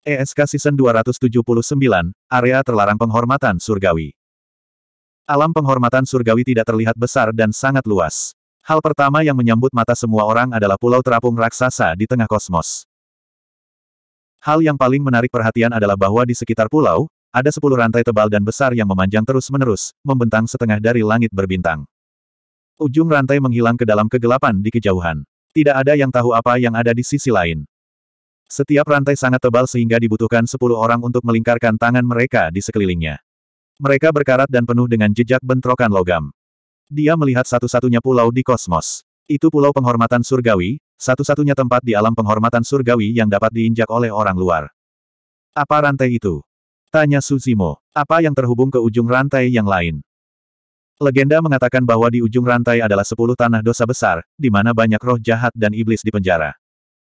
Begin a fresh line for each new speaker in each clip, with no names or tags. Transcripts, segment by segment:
ESK Season 279, Area Terlarang Penghormatan Surgawi Alam penghormatan surgawi tidak terlihat besar dan sangat luas. Hal pertama yang menyambut mata semua orang adalah pulau terapung raksasa di tengah kosmos. Hal yang paling menarik perhatian adalah bahwa di sekitar pulau, ada sepuluh rantai tebal dan besar yang memanjang terus-menerus, membentang setengah dari langit berbintang. Ujung rantai menghilang ke dalam kegelapan di kejauhan. Tidak ada yang tahu apa yang ada di sisi lain. Setiap rantai sangat tebal sehingga dibutuhkan sepuluh orang untuk melingkarkan tangan mereka di sekelilingnya. Mereka berkarat dan penuh dengan jejak bentrokan logam. Dia melihat satu-satunya pulau di kosmos. Itu pulau penghormatan surgawi, satu-satunya tempat di alam penghormatan surgawi yang dapat diinjak oleh orang luar. Apa rantai itu? Tanya Suzimo. Apa yang terhubung ke ujung rantai yang lain? Legenda mengatakan bahwa di ujung rantai adalah sepuluh tanah dosa besar, di mana banyak roh jahat dan iblis dipenjara.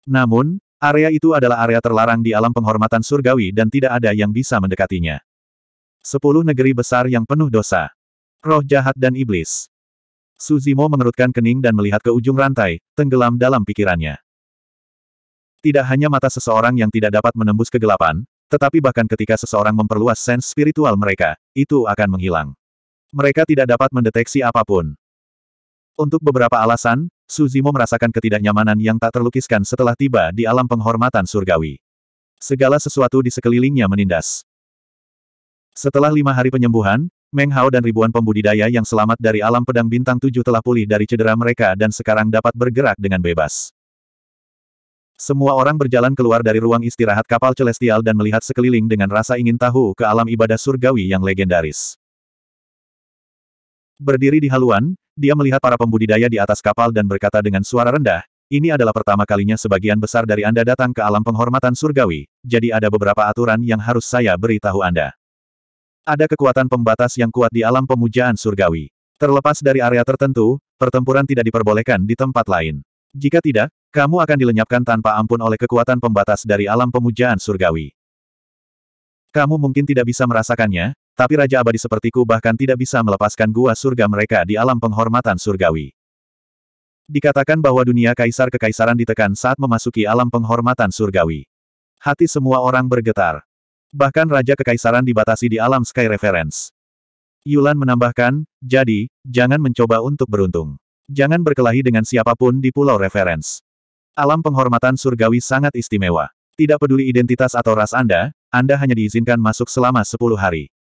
Namun, Area itu adalah area terlarang di alam penghormatan surgawi dan tidak ada yang bisa mendekatinya. Sepuluh negeri besar yang penuh dosa. Roh jahat dan iblis. Suzimo mengerutkan kening dan melihat ke ujung rantai, tenggelam dalam pikirannya. Tidak hanya mata seseorang yang tidak dapat menembus kegelapan, tetapi bahkan ketika seseorang memperluas sens spiritual mereka, itu akan menghilang. Mereka tidak dapat mendeteksi apapun. Untuk beberapa alasan, Suzimo merasakan ketidaknyamanan yang tak terlukiskan setelah tiba di alam penghormatan surgawi. Segala sesuatu di sekelilingnya menindas. Setelah lima hari penyembuhan, Meng Hao dan ribuan pembudidaya yang selamat dari alam pedang bintang tujuh telah pulih dari cedera mereka dan sekarang dapat bergerak dengan bebas. Semua orang berjalan keluar dari ruang istirahat kapal celestial dan melihat sekeliling dengan rasa ingin tahu ke alam ibadah surgawi yang legendaris. Berdiri di haluan, dia melihat para pembudidaya di atas kapal dan berkata dengan suara rendah, ini adalah pertama kalinya sebagian besar dari Anda datang ke alam penghormatan surgawi, jadi ada beberapa aturan yang harus saya beritahu Anda. Ada kekuatan pembatas yang kuat di alam pemujaan surgawi. Terlepas dari area tertentu, pertempuran tidak diperbolehkan di tempat lain. Jika tidak, kamu akan dilenyapkan tanpa ampun oleh kekuatan pembatas dari alam pemujaan surgawi. Kamu mungkin tidak bisa merasakannya, tapi Raja Abadi sepertiku bahkan tidak bisa melepaskan gua surga mereka di alam penghormatan surgawi. Dikatakan bahwa dunia kaisar kekaisaran ditekan saat memasuki alam penghormatan surgawi. Hati semua orang bergetar. Bahkan Raja Kekaisaran dibatasi di alam Sky Reference. Yulan menambahkan, jadi, jangan mencoba untuk beruntung. Jangan berkelahi dengan siapapun di Pulau Reference. Alam penghormatan surgawi sangat istimewa. Tidak peduli identitas atau ras Anda, Anda hanya diizinkan masuk selama 10 hari.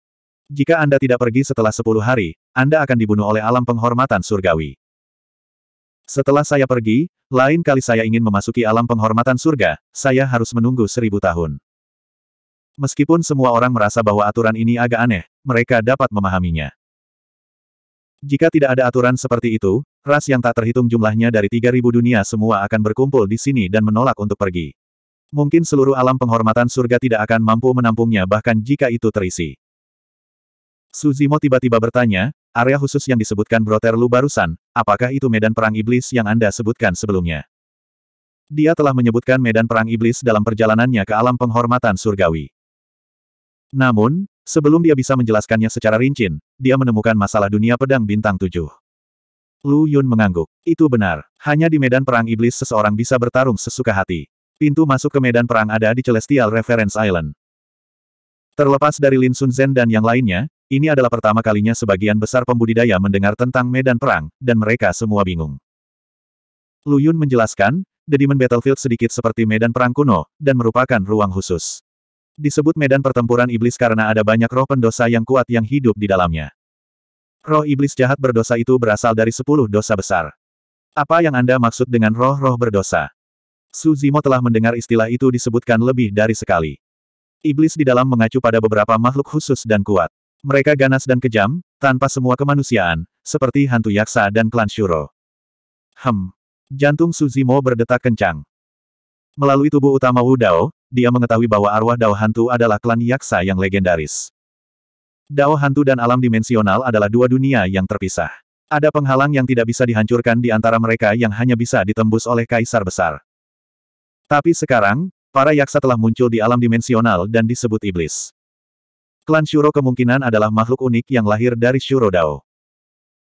Jika Anda tidak pergi setelah sepuluh hari, Anda akan dibunuh oleh alam penghormatan surgawi. Setelah saya pergi, lain kali saya ingin memasuki alam penghormatan surga, saya harus menunggu seribu tahun. Meskipun semua orang merasa bahwa aturan ini agak aneh, mereka dapat memahaminya. Jika tidak ada aturan seperti itu, ras yang tak terhitung jumlahnya dari 3.000 dunia semua akan berkumpul di sini dan menolak untuk pergi. Mungkin seluruh alam penghormatan surga tidak akan mampu menampungnya bahkan jika itu terisi. Suzimo tiba-tiba bertanya, area khusus yang disebutkan Broterlu barusan, apakah itu medan perang iblis yang Anda sebutkan sebelumnya? Dia telah menyebutkan medan perang iblis dalam perjalanannya ke alam penghormatan surgawi. Namun, sebelum dia bisa menjelaskannya secara rinci, dia menemukan masalah dunia pedang bintang tujuh. Lu Yun mengangguk. Itu benar. Hanya di medan perang iblis seseorang bisa bertarung sesuka hati. Pintu masuk ke medan perang ada di Celestial Reference Island. Terlepas dari Lin Sun Zen dan yang lainnya, ini adalah pertama kalinya sebagian besar pembudidaya mendengar tentang medan perang, dan mereka semua bingung. Lu Yun menjelaskan, The Demon Battlefield sedikit seperti medan perang kuno, dan merupakan ruang khusus. Disebut medan pertempuran iblis karena ada banyak roh pendosa yang kuat yang hidup di dalamnya. Roh iblis jahat berdosa itu berasal dari sepuluh dosa besar. Apa yang Anda maksud dengan roh-roh berdosa? Su Zimo telah mendengar istilah itu disebutkan lebih dari sekali. Iblis di dalam mengacu pada beberapa makhluk khusus dan kuat. Mereka ganas dan kejam, tanpa semua kemanusiaan, seperti hantu yaksa dan klan Shuro. Hem. Jantung Suzimo berdetak kencang. Melalui tubuh utama Wu Dao, dia mengetahui bahwa arwah Dao Hantu adalah klan yaksa yang legendaris. Dao Hantu dan alam dimensional adalah dua dunia yang terpisah. Ada penghalang yang tidak bisa dihancurkan di antara mereka yang hanya bisa ditembus oleh kaisar besar. Tapi sekarang, para yaksa telah muncul di alam dimensional dan disebut iblis. Klan Shuro kemungkinan adalah makhluk unik yang lahir dari Shuro Dao.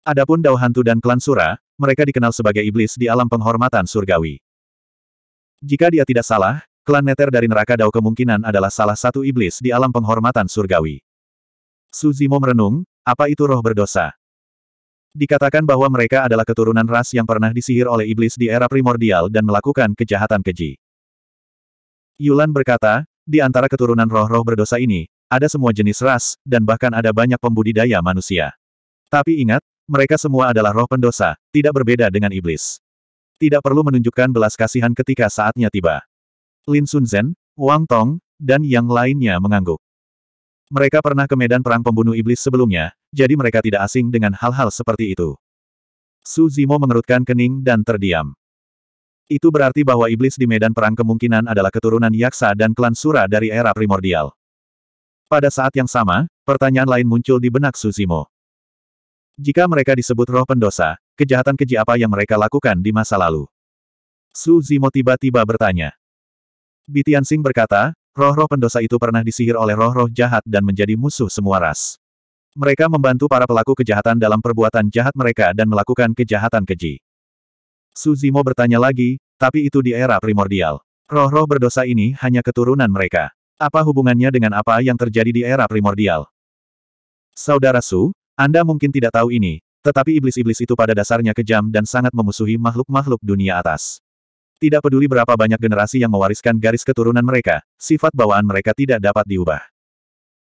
Adapun Dao Hantu dan klan Sura, mereka dikenal sebagai iblis di alam penghormatan surgawi. Jika dia tidak salah, klan Neter dari neraka Dao kemungkinan adalah salah satu iblis di alam penghormatan surgawi. Suzimo merenung, apa itu roh berdosa? Dikatakan bahwa mereka adalah keturunan ras yang pernah disihir oleh iblis di era primordial dan melakukan kejahatan keji. Yulan berkata, di antara keturunan roh-roh berdosa ini, ada semua jenis ras, dan bahkan ada banyak pembudidaya manusia. Tapi ingat, mereka semua adalah roh pendosa, tidak berbeda dengan iblis. Tidak perlu menunjukkan belas kasihan ketika saatnya tiba. Lin Sunzen, Wang Tong, dan yang lainnya mengangguk. Mereka pernah ke medan perang pembunuh iblis sebelumnya, jadi mereka tidak asing dengan hal-hal seperti itu. Su Zimo mengerutkan kening dan terdiam. Itu berarti bahwa iblis di medan perang kemungkinan adalah keturunan Yaksa dan klan Sura dari era primordial. Pada saat yang sama, pertanyaan lain muncul di benak Suzimo. Jika mereka disebut roh pendosa, kejahatan keji apa yang mereka lakukan di masa lalu? Suzimo tiba-tiba bertanya. Bitiansing berkata, roh-roh pendosa itu pernah disihir oleh roh-roh jahat dan menjadi musuh semua ras. Mereka membantu para pelaku kejahatan dalam perbuatan jahat mereka dan melakukan kejahatan keji. Suzimo bertanya lagi, tapi itu di era primordial. Roh-roh berdosa ini hanya keturunan mereka. Apa hubungannya dengan apa yang terjadi di era primordial? Saudara Su, Anda mungkin tidak tahu ini, tetapi iblis-iblis itu pada dasarnya kejam dan sangat memusuhi makhluk-makhluk dunia atas. Tidak peduli berapa banyak generasi yang mewariskan garis keturunan mereka, sifat bawaan mereka tidak dapat diubah.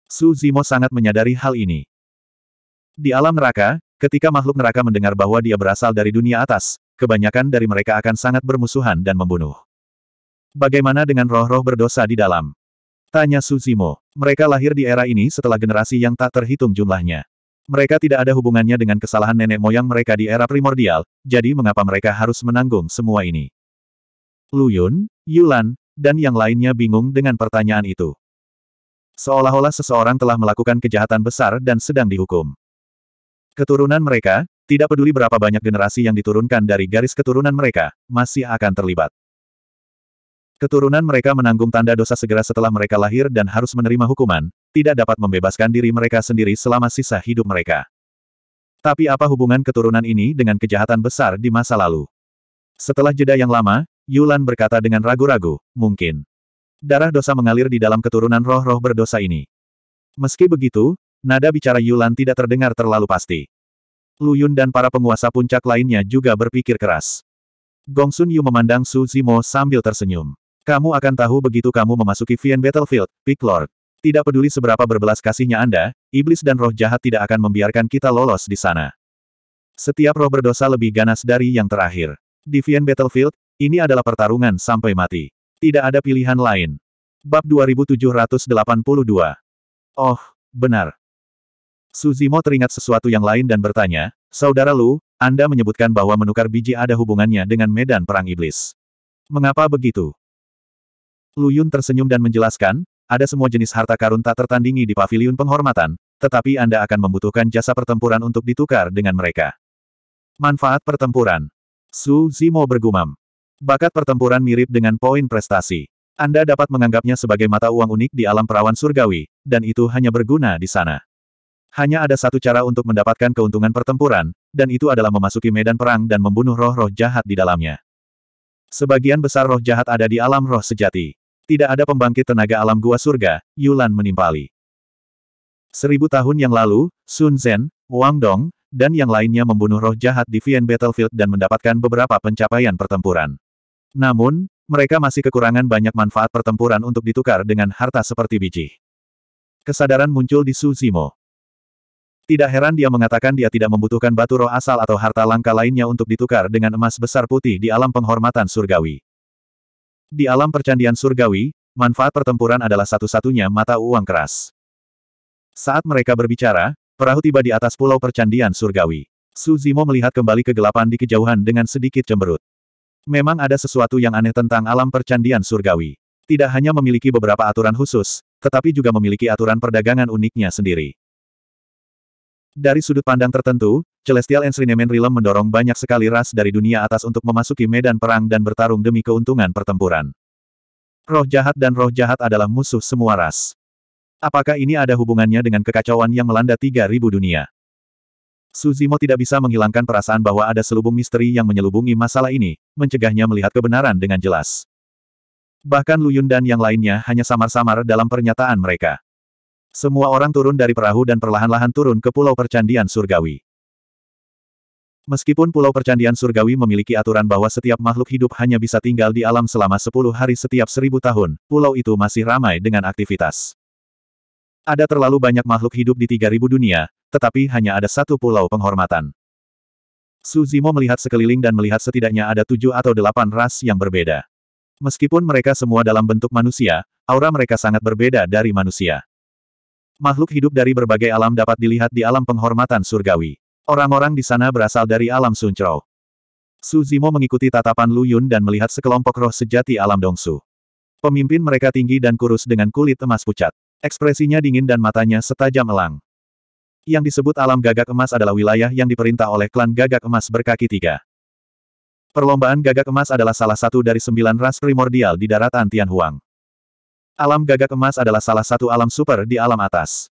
Su Zimo sangat menyadari hal ini. Di alam neraka, ketika makhluk neraka mendengar bahwa dia berasal dari dunia atas, kebanyakan dari mereka akan sangat bermusuhan dan membunuh. Bagaimana dengan roh-roh berdosa di dalam? Tanya Suzimo. Mereka lahir di era ini setelah generasi yang tak terhitung jumlahnya. Mereka tidak ada hubungannya dengan kesalahan nenek moyang mereka di era primordial, jadi mengapa mereka harus menanggung semua ini? Lu Yun, Yulan, dan yang lainnya bingung dengan pertanyaan itu. Seolah-olah seseorang telah melakukan kejahatan besar dan sedang dihukum. Keturunan mereka, tidak peduli berapa banyak generasi yang diturunkan dari garis keturunan mereka, masih akan terlibat. Keturunan mereka menanggung tanda dosa segera setelah mereka lahir dan harus menerima hukuman, tidak dapat membebaskan diri mereka sendiri selama sisa hidup mereka. Tapi apa hubungan keturunan ini dengan kejahatan besar di masa lalu? Setelah jeda yang lama, Yulan berkata dengan ragu-ragu, mungkin. Darah dosa mengalir di dalam keturunan roh-roh berdosa ini. Meski begitu, nada bicara Yulan tidak terdengar terlalu pasti. Lu Yun dan para penguasa puncak lainnya juga berpikir keras. Gong Sun Yu memandang Su Zimo sambil tersenyum. Kamu akan tahu begitu kamu memasuki Vian Battlefield, Peak Lord. Tidak peduli seberapa berbelas kasihnya Anda, iblis dan roh jahat tidak akan membiarkan kita lolos di sana. Setiap roh berdosa lebih ganas dari yang terakhir. Di Vian Battlefield, ini adalah pertarungan sampai mati. Tidak ada pilihan lain. Bab 2782 Oh, benar. Suzimo teringat sesuatu yang lain dan bertanya, Saudara Lu, Anda menyebutkan bahwa menukar biji ada hubungannya dengan medan perang iblis. Mengapa begitu? Luyun tersenyum dan menjelaskan, ada semua jenis harta karun tak tertandingi di paviliun penghormatan, tetapi Anda akan membutuhkan jasa pertempuran untuk ditukar dengan mereka. Manfaat pertempuran Su Zimo bergumam. Bakat pertempuran mirip dengan poin prestasi. Anda dapat menganggapnya sebagai mata uang unik di alam perawan surgawi, dan itu hanya berguna di sana. Hanya ada satu cara untuk mendapatkan keuntungan pertempuran, dan itu adalah memasuki medan perang dan membunuh roh-roh jahat di dalamnya. Sebagian besar roh jahat ada di alam roh sejati tidak ada pembangkit tenaga alam gua surga, Yulan menimpali. Seribu tahun yang lalu, Sun Zhen, Wang Dong, dan yang lainnya membunuh roh jahat di Vien Battlefield dan mendapatkan beberapa pencapaian pertempuran. Namun, mereka masih kekurangan banyak manfaat pertempuran untuk ditukar dengan harta seperti biji. Kesadaran muncul di Su Zimo. Tidak heran dia mengatakan dia tidak membutuhkan batu roh asal atau harta langka lainnya untuk ditukar dengan emas besar putih di alam penghormatan surgawi. Di alam percandian surgawi, manfaat pertempuran adalah satu-satunya mata uang keras. Saat mereka berbicara, perahu tiba di atas pulau percandian surgawi. Suzimo melihat kembali kegelapan di kejauhan dengan sedikit cemberut. Memang ada sesuatu yang aneh tentang alam percandian surgawi. Tidak hanya memiliki beberapa aturan khusus, tetapi juga memiliki aturan perdagangan uniknya sendiri. Dari sudut pandang tertentu, Celestial Enshrinement Rilem mendorong banyak sekali ras dari dunia atas untuk memasuki medan perang dan bertarung demi keuntungan pertempuran. Roh jahat dan roh jahat adalah musuh semua ras. Apakah ini ada hubungannya dengan kekacauan yang melanda 3000 dunia? Suzimo tidak bisa menghilangkan perasaan bahwa ada selubung misteri yang menyelubungi masalah ini, mencegahnya melihat kebenaran dengan jelas. Bahkan Luyun dan yang lainnya hanya samar-samar dalam pernyataan mereka. Semua orang turun dari perahu dan perlahan-lahan turun ke pulau percandian surgawi. Meskipun Pulau Percandian Surgawi memiliki aturan bahwa setiap makhluk hidup hanya bisa tinggal di alam selama sepuluh hari setiap seribu tahun, pulau itu masih ramai dengan aktivitas. Ada terlalu banyak makhluk hidup di tiga ribu dunia, tetapi hanya ada satu pulau penghormatan. Suzimo melihat sekeliling dan melihat setidaknya ada tujuh atau delapan ras yang berbeda. Meskipun mereka semua dalam bentuk manusia, aura mereka sangat berbeda dari manusia. Makhluk hidup dari berbagai alam dapat dilihat di alam penghormatan surgawi. Orang-orang di sana berasal dari alam Suncrou. Su Zimo mengikuti tatapan Lu Yun dan melihat sekelompok roh sejati alam Dongsu. Pemimpin mereka tinggi dan kurus dengan kulit emas pucat. Ekspresinya dingin dan matanya setajam elang. Yang disebut alam gagak emas adalah wilayah yang diperintah oleh klan gagak emas berkaki tiga. Perlombaan gagak emas adalah salah satu dari sembilan ras primordial di daratan Tianhuang. Alam gagak emas adalah salah satu alam super di alam atas.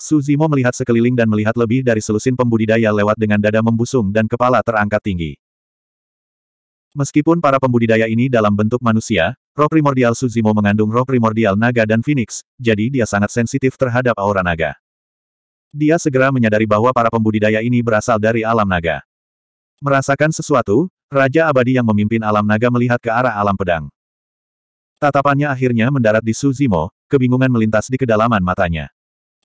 Suzimo melihat sekeliling dan melihat lebih dari selusin pembudidaya lewat dengan dada membusung dan kepala terangkat tinggi. Meskipun para pembudidaya ini dalam bentuk manusia, roh primordial Suzimo mengandung roh primordial naga dan phoenix, jadi dia sangat sensitif terhadap aura naga. Dia segera menyadari bahwa para pembudidaya ini berasal dari alam naga. Merasakan sesuatu, Raja Abadi yang memimpin alam naga melihat ke arah alam pedang. Tatapannya akhirnya mendarat di Suzimo, kebingungan melintas di kedalaman matanya.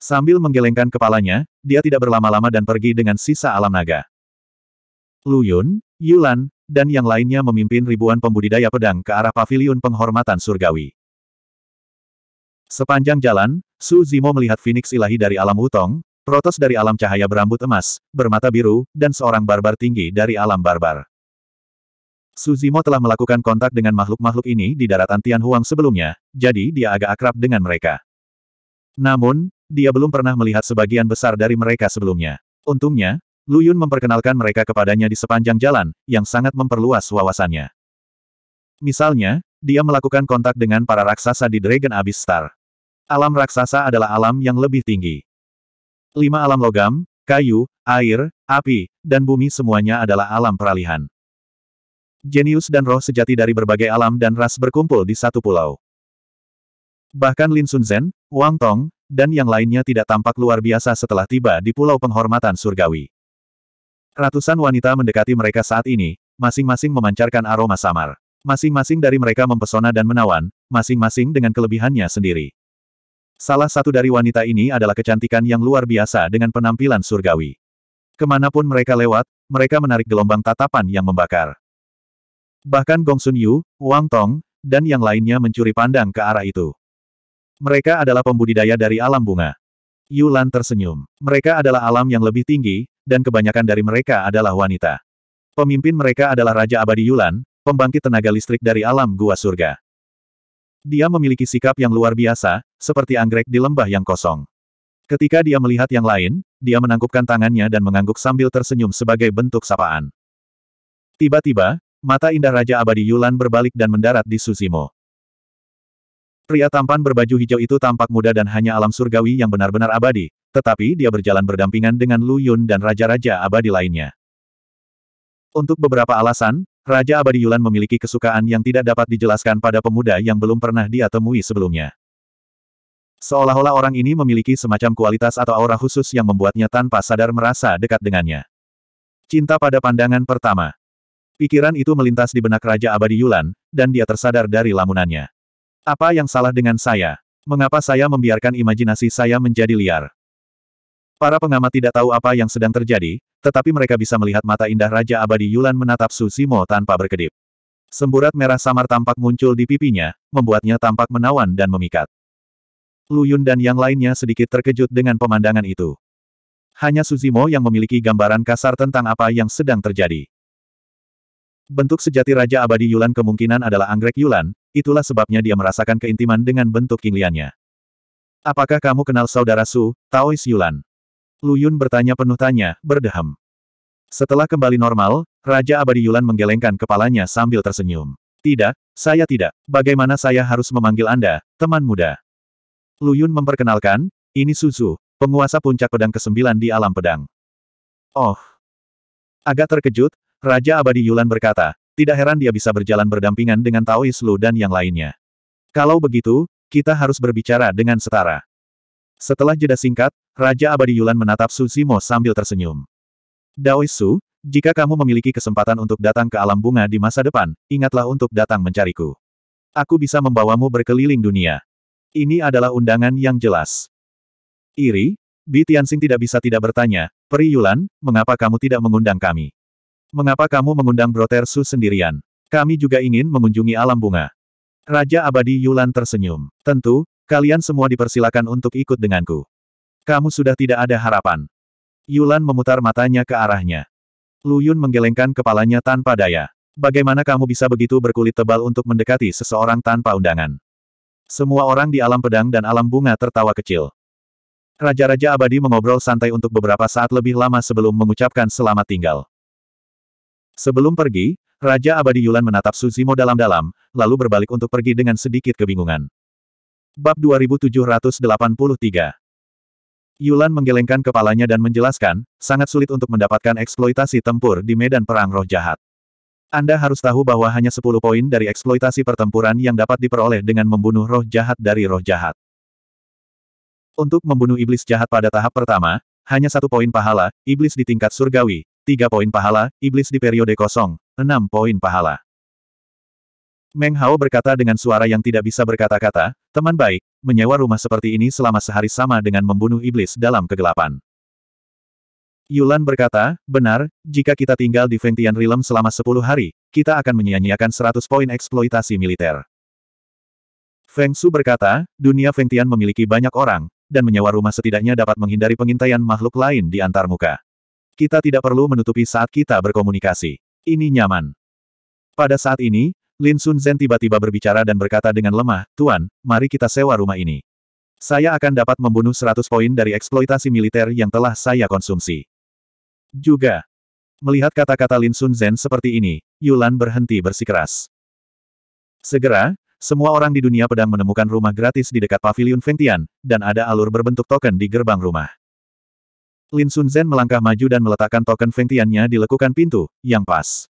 Sambil menggelengkan kepalanya, dia tidak berlama-lama dan pergi dengan sisa alam naga. Lu Yun, Yulan, dan yang lainnya memimpin ribuan pembudidaya pedang ke arah paviliun penghormatan surgawi. Sepanjang jalan, Su Zimo melihat Phoenix ilahi dari alam Wutong, Protos dari alam cahaya berambut emas, bermata biru, dan seorang barbar tinggi dari alam barbar. Su Zimo telah melakukan kontak dengan makhluk-makhluk ini di daratan Tianhuang sebelumnya, jadi dia agak akrab dengan mereka. Namun, dia belum pernah melihat sebagian besar dari mereka sebelumnya. Untungnya, Lu Yun memperkenalkan mereka kepadanya di sepanjang jalan, yang sangat memperluas wawasannya. Misalnya, dia melakukan kontak dengan para raksasa di Dragon Abyss Star. Alam raksasa adalah alam yang lebih tinggi. Lima alam logam, kayu, air, api, dan bumi semuanya adalah alam peralihan. Jenius dan roh sejati dari berbagai alam dan ras berkumpul di satu pulau. Bahkan Lin Sun Zhen, Wang Tong, dan yang lainnya tidak tampak luar biasa setelah tiba di Pulau Penghormatan Surgawi. Ratusan wanita mendekati mereka saat ini, masing-masing memancarkan aroma samar. Masing-masing dari mereka mempesona dan menawan, masing-masing dengan kelebihannya sendiri. Salah satu dari wanita ini adalah kecantikan yang luar biasa dengan penampilan surgawi. Kemanapun mereka lewat, mereka menarik gelombang tatapan yang membakar. Bahkan Gong Sun Yu, Wang Tong, dan yang lainnya mencuri pandang ke arah itu. Mereka adalah pembudidaya dari alam bunga. Yulan tersenyum. Mereka adalah alam yang lebih tinggi, dan kebanyakan dari mereka adalah wanita. Pemimpin mereka adalah Raja Abadi Yulan, pembangkit tenaga listrik dari alam gua surga. Dia memiliki sikap yang luar biasa, seperti anggrek di lembah yang kosong. Ketika dia melihat yang lain, dia menangkupkan tangannya dan mengangguk sambil tersenyum sebagai bentuk sapaan. Tiba-tiba, mata indah Raja Abadi Yulan berbalik dan mendarat di Susimo. Pria tampan berbaju hijau itu tampak muda dan hanya alam surgawi yang benar-benar abadi, tetapi dia berjalan berdampingan dengan Lu Yun dan raja-raja abadi lainnya. Untuk beberapa alasan, Raja Abadi Yulan memiliki kesukaan yang tidak dapat dijelaskan pada pemuda yang belum pernah dia temui sebelumnya. Seolah-olah orang ini memiliki semacam kualitas atau aura khusus yang membuatnya tanpa sadar merasa dekat dengannya. Cinta pada pandangan pertama. Pikiran itu melintas di benak Raja Abadi Yulan, dan dia tersadar dari lamunannya. Apa yang salah dengan saya? Mengapa saya membiarkan imajinasi saya menjadi liar? Para pengamat tidak tahu apa yang sedang terjadi, tetapi mereka bisa melihat mata indah Raja Abadi Yulan menatap Susimo tanpa berkedip. Semburat merah samar tampak muncul di pipinya, membuatnya tampak menawan dan memikat. Lu Yun dan yang lainnya sedikit terkejut dengan pemandangan itu. Hanya Suzimo yang memiliki gambaran kasar tentang apa yang sedang terjadi. Bentuk sejati Raja Abadi Yulan kemungkinan adalah anggrek Yulan, itulah sebabnya dia merasakan keintiman dengan bentuk kingliannya. Apakah kamu kenal saudara Su, Taois Yulan? Luyun bertanya penuh tanya, berdehem. Setelah kembali normal, Raja Abadi Yulan menggelengkan kepalanya sambil tersenyum. Tidak, saya tidak. Bagaimana saya harus memanggil Anda, teman muda? Luyun memperkenalkan, ini Suzu, penguasa puncak pedang ke-9 di alam pedang. Oh. Agak terkejut, Raja Abadi Yulan berkata, tidak heran dia bisa berjalan berdampingan dengan Taois Lu dan yang lainnya. Kalau begitu, kita harus berbicara dengan setara. Setelah jeda singkat, Raja Abadi Yulan menatap Su Zimo sambil tersenyum. Daois Su, jika kamu memiliki kesempatan untuk datang ke alam bunga di masa depan, ingatlah untuk datang mencariku. Aku bisa membawamu berkeliling dunia. Ini adalah undangan yang jelas. Iri, Bi Tianxing tidak bisa tidak bertanya, Peri Yulan, mengapa kamu tidak mengundang kami? Mengapa kamu mengundang Brotersu sendirian? Kami juga ingin mengunjungi alam bunga. Raja Abadi Yulan tersenyum. Tentu, kalian semua dipersilakan untuk ikut denganku. Kamu sudah tidak ada harapan. Yulan memutar matanya ke arahnya. Luyun menggelengkan kepalanya tanpa daya. Bagaimana kamu bisa begitu berkulit tebal untuk mendekati seseorang tanpa undangan? Semua orang di alam pedang dan alam bunga tertawa kecil. Raja-raja abadi mengobrol santai untuk beberapa saat lebih lama sebelum mengucapkan selamat tinggal. Sebelum pergi, Raja Abadi Yulan menatap Suzimo dalam-dalam, lalu berbalik untuk pergi dengan sedikit kebingungan. Bab 2783 Yulan menggelengkan kepalanya dan menjelaskan, sangat sulit untuk mendapatkan eksploitasi tempur di medan perang roh jahat. Anda harus tahu bahwa hanya 10 poin dari eksploitasi pertempuran yang dapat diperoleh dengan membunuh roh jahat dari roh jahat. Untuk membunuh iblis jahat pada tahap pertama, hanya satu poin pahala, iblis di tingkat surgawi, 3 poin pahala, iblis di periode kosong, 6 poin pahala. Meng Hao berkata dengan suara yang tidak bisa berkata-kata, teman baik, menyewa rumah seperti ini selama sehari sama dengan membunuh iblis dalam kegelapan. Yulan berkata, benar, jika kita tinggal di Ventian Realm selama 10 hari, kita akan menyia-nyiakan 100 poin eksploitasi militer. Feng Su berkata, dunia Ventian memiliki banyak orang, dan menyewa rumah setidaknya dapat menghindari pengintaian makhluk lain di antar muka. Kita tidak perlu menutupi saat kita berkomunikasi. Ini nyaman. Pada saat ini, Lin Sun Zhen tiba-tiba berbicara dan berkata dengan lemah, Tuan, mari kita sewa rumah ini. Saya akan dapat membunuh 100 poin dari eksploitasi militer yang telah saya konsumsi. Juga. Melihat kata-kata Lin Sun Zhen seperti ini, Yulan berhenti bersikeras. Segera, semua orang di dunia pedang menemukan rumah gratis di dekat pavilion Fengtian, dan ada alur berbentuk token di gerbang rumah. Lin Sun Zhen melangkah maju dan meletakkan token Tian-nya di lekukan pintu, yang pas.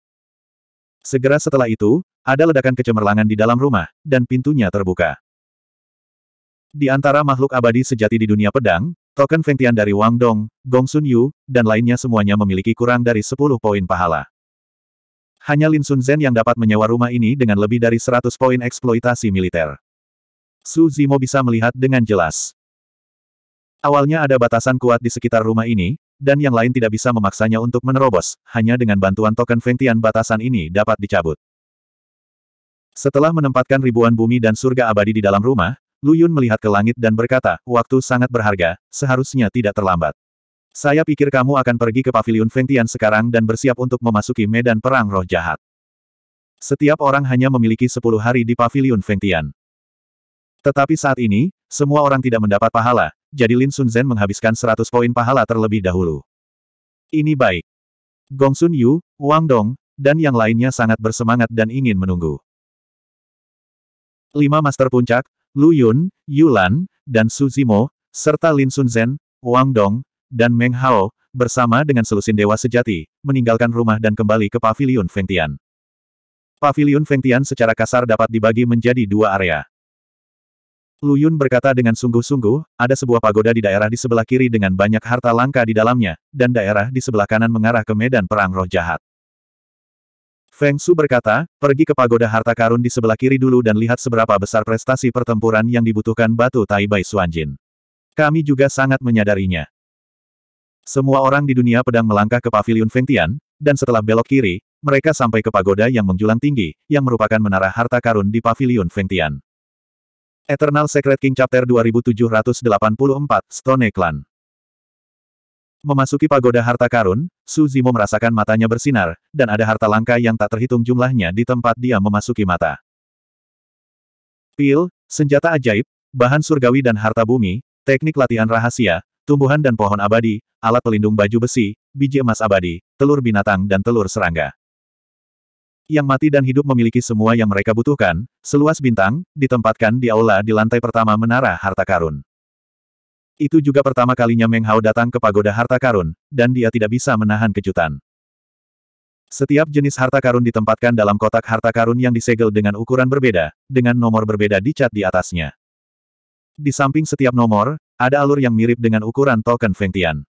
Segera setelah itu, ada ledakan kecemerlangan di dalam rumah, dan pintunya terbuka. Di antara makhluk abadi sejati di dunia pedang, token Fengtian dari Wang Dong, Gong Sun Yu, dan lainnya semuanya memiliki kurang dari 10 poin pahala. Hanya Lin Sun Zhen yang dapat menyewa rumah ini dengan lebih dari 100 poin eksploitasi militer. Su Zimo bisa melihat dengan jelas. Awalnya ada batasan kuat di sekitar rumah ini, dan yang lain tidak bisa memaksanya untuk menerobos, hanya dengan bantuan token Fengtian batasan ini dapat dicabut. Setelah menempatkan ribuan bumi dan surga abadi di dalam rumah, Lu Yun melihat ke langit dan berkata, waktu sangat berharga, seharusnya tidak terlambat. Saya pikir kamu akan pergi ke Paviliun Fengtian sekarang dan bersiap untuk memasuki medan perang roh jahat. Setiap orang hanya memiliki 10 hari di Paviliun Fengtian. Tetapi saat ini, semua orang tidak mendapat pahala, jadi Lin Sun Zhen menghabiskan 100 poin pahala terlebih dahulu. Ini baik. Gong Sun Yu, Wang Dong, dan yang lainnya sangat bersemangat dan ingin menunggu. Lima Master Puncak, Lu Yun, Yulan, dan Su Zimo, serta Lin Sun Zhen, Wang Dong, dan Meng Hao, bersama dengan selusin dewa sejati, meninggalkan rumah dan kembali ke Paviliun Fengtian. Paviliun Fengtian secara kasar dapat dibagi menjadi dua area. Luyun berkata dengan sungguh-sungguh, ada sebuah pagoda di daerah di sebelah kiri dengan banyak harta langka di dalamnya, dan daerah di sebelah kanan mengarah ke medan perang roh jahat. Feng Su berkata, pergi ke pagoda harta karun di sebelah kiri dulu dan lihat seberapa besar prestasi pertempuran yang dibutuhkan batu Tai Taibai Suanjin. Kami juga sangat menyadarinya. Semua orang di dunia pedang melangkah ke pavilion Feng Tian, dan setelah belok kiri, mereka sampai ke pagoda yang menjulang tinggi, yang merupakan menara harta karun di pavilion Feng Tian. Eternal Secret King Chapter 2784, Stone Clan. Memasuki pagoda harta karun, Su Zimo merasakan matanya bersinar, dan ada harta langka yang tak terhitung jumlahnya di tempat dia memasuki mata. Pil, senjata ajaib, bahan surgawi dan harta bumi, teknik latihan rahasia, tumbuhan dan pohon abadi, alat pelindung baju besi, biji emas abadi, telur binatang dan telur serangga yang mati dan hidup memiliki semua yang mereka butuhkan, seluas bintang, ditempatkan di aula di lantai pertama menara harta karun. Itu juga pertama kalinya Meng Hao datang ke pagoda harta karun, dan dia tidak bisa menahan kejutan. Setiap jenis harta karun ditempatkan dalam kotak harta karun yang disegel dengan ukuran berbeda, dengan nomor berbeda dicat di atasnya. Di samping setiap nomor, ada alur yang mirip dengan ukuran token Feng Tian.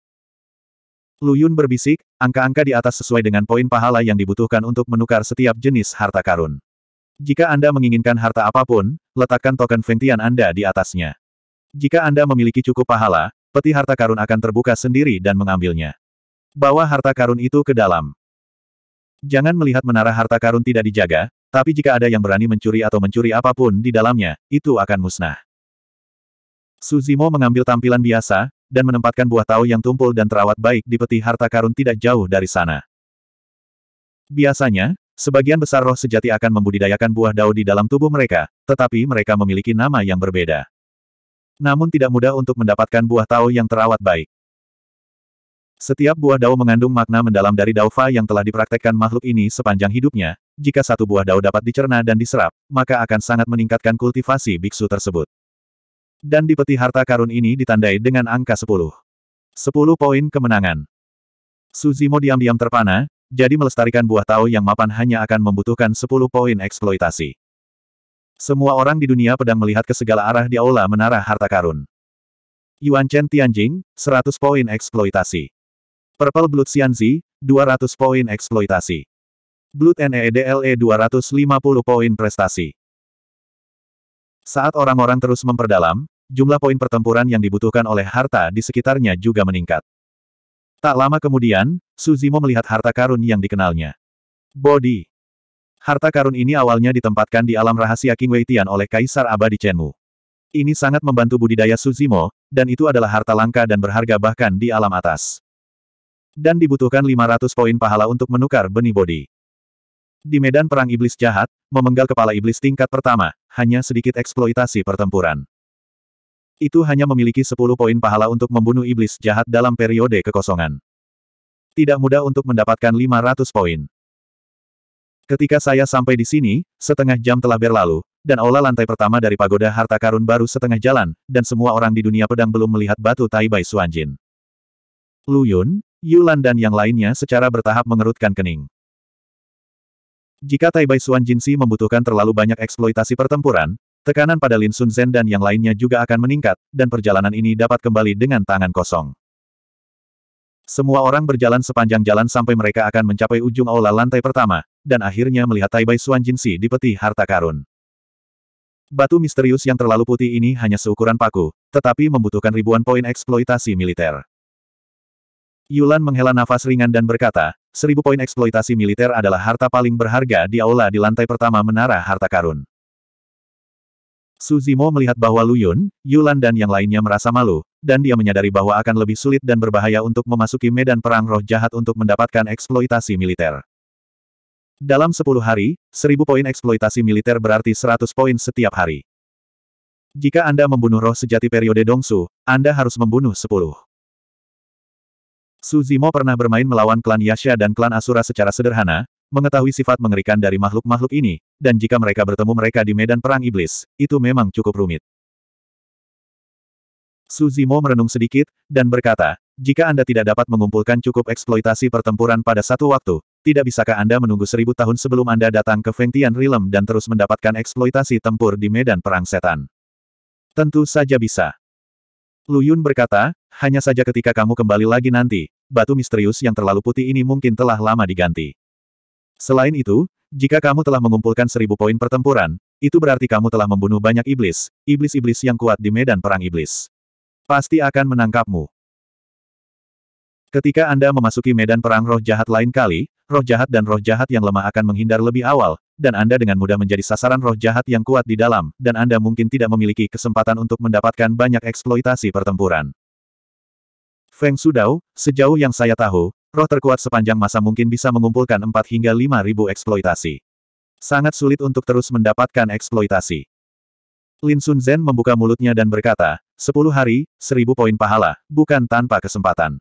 Luyun berbisik, angka-angka di atas sesuai dengan poin pahala yang dibutuhkan untuk menukar setiap jenis harta karun. Jika Anda menginginkan harta apapun, letakkan token Fengtian Anda di atasnya. Jika Anda memiliki cukup pahala, peti harta karun akan terbuka sendiri dan mengambilnya. Bawa harta karun itu ke dalam. Jangan melihat menara harta karun tidak dijaga, tapi jika ada yang berani mencuri atau mencuri apapun di dalamnya, itu akan musnah. Suzimo mengambil tampilan biasa, dan menempatkan buah tau yang tumpul dan terawat baik di peti harta karun tidak jauh dari sana. Biasanya, sebagian besar roh sejati akan membudidayakan buah dao di dalam tubuh mereka, tetapi mereka memiliki nama yang berbeda. Namun tidak mudah untuk mendapatkan buah tau yang terawat baik. Setiap buah dao mengandung makna mendalam dari daofa yang telah dipraktekkan makhluk ini sepanjang hidupnya. Jika satu buah dao dapat dicerna dan diserap, maka akan sangat meningkatkan kultivasi biksu tersebut. Dan di peti harta karun ini ditandai dengan angka 10. 10 poin kemenangan. Suzimo diam-diam terpana, jadi melestarikan buah tao yang mapan hanya akan membutuhkan 10 poin eksploitasi. Semua orang di dunia pedang melihat ke segala arah di aula menara harta karun. Yuan Chen Tianjing, 100 poin eksploitasi. Purple Blood Xianzi, 200 poin eksploitasi. Blood NEDLE 250 e, poin prestasi. Saat orang-orang terus memperdalam, jumlah poin pertempuran yang dibutuhkan oleh harta di sekitarnya juga meningkat. Tak lama kemudian, Suzimo melihat harta karun yang dikenalnya. Body. Harta karun ini awalnya ditempatkan di alam rahasia King Wei Tian oleh Kaisar Abadi Chenmu. Ini sangat membantu budidaya Suzimo, dan itu adalah harta langka dan berharga bahkan di alam atas. Dan dibutuhkan 500 poin pahala untuk menukar benih Body. Di medan perang iblis jahat, memenggal kepala iblis tingkat pertama, hanya sedikit eksploitasi pertempuran. Itu hanya memiliki 10 poin pahala untuk membunuh iblis jahat dalam periode kekosongan. Tidak mudah untuk mendapatkan 500 poin. Ketika saya sampai di sini, setengah jam telah berlalu, dan olah lantai pertama dari pagoda harta karun baru setengah jalan, dan semua orang di dunia pedang belum melihat batu Taibai Suanjin. Lu Yun, Yulan dan yang lainnya secara bertahap mengerutkan kening. Jika Tai Bai Xuan Jinsi membutuhkan terlalu banyak eksploitasi pertempuran, tekanan pada Lin Sun Zhen dan yang lainnya juga akan meningkat, dan perjalanan ini dapat kembali dengan tangan kosong. Semua orang berjalan sepanjang jalan sampai mereka akan mencapai ujung aula lantai pertama, dan akhirnya melihat Tai Bai Xuan Jinsi di peti harta karun. Batu misterius yang terlalu putih ini hanya seukuran paku, tetapi membutuhkan ribuan poin eksploitasi militer. Yulan menghela nafas ringan dan berkata, seribu poin eksploitasi militer adalah harta paling berharga di aula di lantai pertama menara harta karun. Suzimo melihat bahwa Luyun, Yulan dan yang lainnya merasa malu, dan dia menyadari bahwa akan lebih sulit dan berbahaya untuk memasuki medan perang roh jahat untuk mendapatkan eksploitasi militer. Dalam sepuluh hari, seribu poin eksploitasi militer berarti seratus poin setiap hari. Jika Anda membunuh roh sejati periode Dongsu, Anda harus membunuh sepuluh. Suzimo pernah bermain melawan klan Yasha dan klan Asura secara sederhana, mengetahui sifat mengerikan dari makhluk-makhluk ini, dan jika mereka bertemu mereka di medan perang iblis, itu memang cukup rumit. Suzimo merenung sedikit, dan berkata, jika Anda tidak dapat mengumpulkan cukup eksploitasi pertempuran pada satu waktu, tidak bisakah Anda menunggu seribu tahun sebelum Anda datang ke Fengtian Realm dan terus mendapatkan eksploitasi tempur di medan perang setan? Tentu saja bisa. Luyun berkata, hanya saja ketika kamu kembali lagi nanti, batu misterius yang terlalu putih ini mungkin telah lama diganti. Selain itu, jika kamu telah mengumpulkan seribu poin pertempuran, itu berarti kamu telah membunuh banyak iblis, iblis-iblis yang kuat di medan perang iblis. Pasti akan menangkapmu. Ketika Anda memasuki medan perang roh jahat lain kali, roh jahat dan roh jahat yang lemah akan menghindar lebih awal, dan Anda dengan mudah menjadi sasaran roh jahat yang kuat di dalam, dan Anda mungkin tidak memiliki kesempatan untuk mendapatkan banyak eksploitasi pertempuran. Feng Sudao, sejauh yang saya tahu, roh terkuat sepanjang masa mungkin bisa mengumpulkan 4 hingga 5 ribu eksploitasi. Sangat sulit untuk terus mendapatkan eksploitasi. Lin Sun Zhen membuka mulutnya dan berkata, 10 hari, 1000 poin pahala, bukan tanpa kesempatan.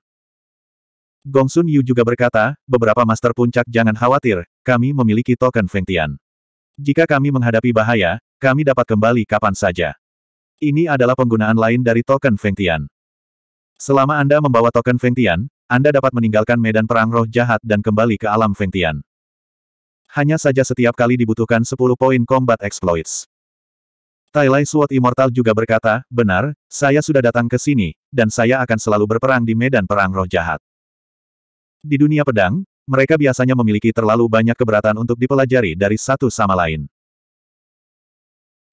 Gong Sun Yu juga berkata, beberapa master puncak jangan khawatir, kami memiliki token Feng Tian. Jika kami menghadapi bahaya, kami dapat kembali kapan saja. Ini adalah penggunaan lain dari token Feng Tian. Selama Anda membawa token Ventian, Anda dapat meninggalkan medan perang roh jahat dan kembali ke alam Ventian. Hanya saja setiap kali dibutuhkan 10 poin combat exploits. Tailai Sword Immortal juga berkata, benar, saya sudah datang ke sini, dan saya akan selalu berperang di medan perang roh jahat. Di dunia pedang, mereka biasanya memiliki terlalu banyak keberatan untuk dipelajari dari satu sama lain.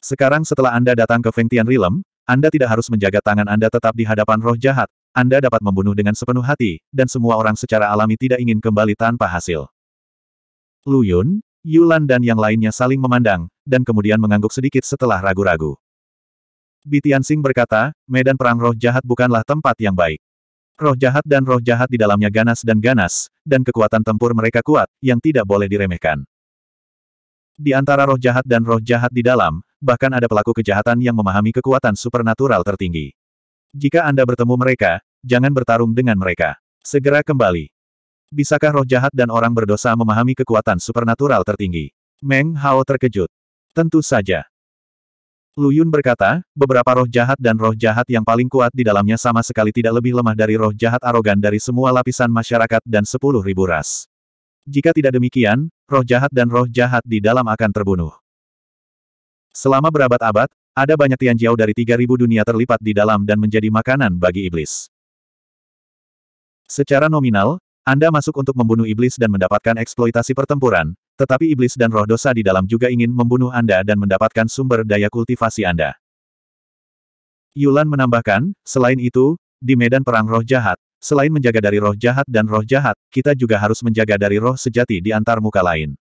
Sekarang setelah Anda datang ke Ventian Realm, anda tidak harus menjaga tangan Anda tetap di hadapan roh jahat, Anda dapat membunuh dengan sepenuh hati, dan semua orang secara alami tidak ingin kembali tanpa hasil. Lu Yun, Yulan dan yang lainnya saling memandang, dan kemudian mengangguk sedikit setelah ragu-ragu. Bitian Bitiansing berkata, medan perang roh jahat bukanlah tempat yang baik. Roh jahat dan roh jahat di dalamnya ganas dan ganas, dan kekuatan tempur mereka kuat, yang tidak boleh diremehkan. Di antara roh jahat dan roh jahat di dalam, bahkan ada pelaku kejahatan yang memahami kekuatan supernatural tertinggi. Jika Anda bertemu mereka, jangan bertarung dengan mereka. Segera kembali. Bisakah roh jahat dan orang berdosa memahami kekuatan supernatural tertinggi? Meng Hao terkejut. Tentu saja. Lu Yun berkata, beberapa roh jahat dan roh jahat yang paling kuat di dalamnya sama sekali tidak lebih lemah dari roh jahat arogan dari semua lapisan masyarakat dan sepuluh ribu ras. Jika tidak demikian, roh jahat dan roh jahat di dalam akan terbunuh. Selama berabad-abad, ada banyak Tianjiao dari 3000 dunia terlipat di dalam dan menjadi makanan bagi iblis. Secara nominal, Anda masuk untuk membunuh iblis dan mendapatkan eksploitasi pertempuran, tetapi iblis dan roh dosa di dalam juga ingin membunuh Anda dan mendapatkan sumber daya kultivasi Anda. Yulan menambahkan, selain itu, di medan perang roh jahat, Selain menjaga dari roh jahat dan roh jahat, kita juga harus menjaga dari roh sejati di antar muka lain.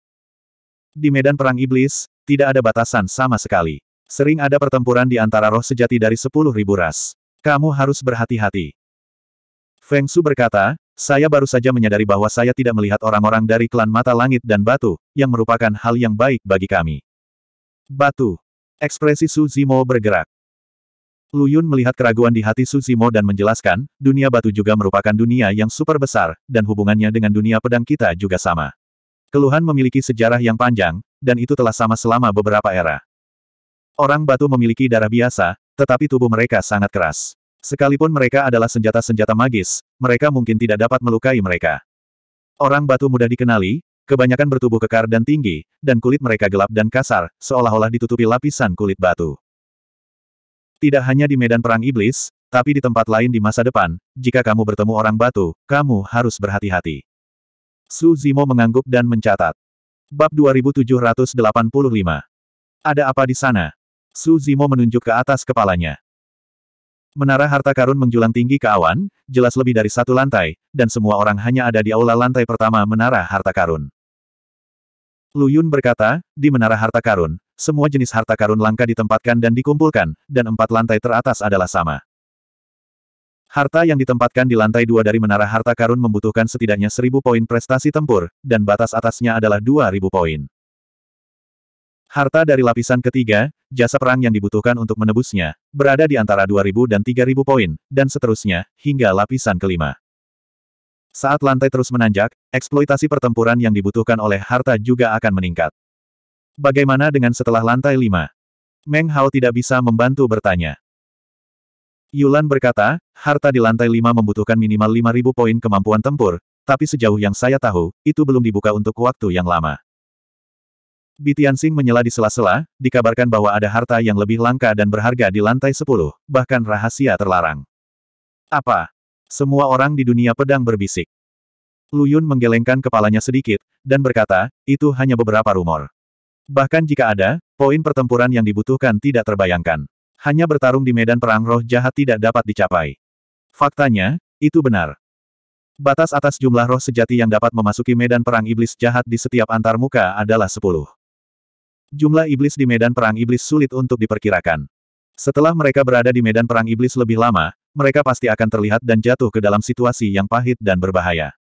Di medan perang iblis, tidak ada batasan sama sekali. Sering ada pertempuran di antara roh sejati dari sepuluh ribu ras. Kamu harus berhati-hati. Feng Su berkata, saya baru saja menyadari bahwa saya tidak melihat orang-orang dari klan mata langit dan batu, yang merupakan hal yang baik bagi kami. Batu. Ekspresi Su Zimo bergerak. Lu Yun melihat keraguan di hati Su Zimo dan menjelaskan, dunia batu juga merupakan dunia yang super besar, dan hubungannya dengan dunia pedang kita juga sama. Keluhan memiliki sejarah yang panjang, dan itu telah sama selama beberapa era. Orang batu memiliki darah biasa, tetapi tubuh mereka sangat keras. Sekalipun mereka adalah senjata-senjata magis, mereka mungkin tidak dapat melukai mereka. Orang batu mudah dikenali, kebanyakan bertubuh kekar dan tinggi, dan kulit mereka gelap dan kasar, seolah-olah ditutupi lapisan kulit batu. Tidak hanya di medan perang iblis, tapi di tempat lain di masa depan, jika kamu bertemu orang batu, kamu harus berhati-hati. Su Zimo mengangguk dan mencatat. Bab 2785. Ada apa di sana? Su Zimo menunjuk ke atas kepalanya. Menara harta karun menjulang tinggi ke awan, jelas lebih dari satu lantai, dan semua orang hanya ada di aula lantai pertama menara harta karun. Lu Yun berkata, di menara harta karun, semua jenis harta karun langka ditempatkan dan dikumpulkan, dan empat lantai teratas adalah sama. Harta yang ditempatkan di lantai dua dari menara harta karun membutuhkan setidaknya seribu poin prestasi tempur, dan batas atasnya adalah dua ribu poin. Harta dari lapisan ketiga, jasa perang yang dibutuhkan untuk menebusnya, berada di antara dua ribu dan tiga ribu poin, dan seterusnya, hingga lapisan kelima. Saat lantai terus menanjak, eksploitasi pertempuran yang dibutuhkan oleh harta juga akan meningkat. Bagaimana dengan setelah lantai lima? Meng Hao tidak bisa membantu bertanya. Yulan berkata, harta di lantai lima membutuhkan minimal 5.000 poin kemampuan tempur, tapi sejauh yang saya tahu, itu belum dibuka untuk waktu yang lama. Bitiansing menyela di sela-sela, dikabarkan bahwa ada harta yang lebih langka dan berharga di lantai sepuluh, bahkan rahasia terlarang. Apa? Semua orang di dunia pedang berbisik. Luyun menggelengkan kepalanya sedikit, dan berkata, itu hanya beberapa rumor. Bahkan jika ada, poin pertempuran yang dibutuhkan tidak terbayangkan. Hanya bertarung di medan perang roh jahat tidak dapat dicapai. Faktanya, itu benar. Batas atas jumlah roh sejati yang dapat memasuki medan perang iblis jahat di setiap antarmuka adalah 10. Jumlah iblis di medan perang iblis sulit untuk diperkirakan. Setelah mereka berada di medan perang iblis lebih lama, mereka pasti akan terlihat dan jatuh ke dalam situasi yang pahit dan berbahaya.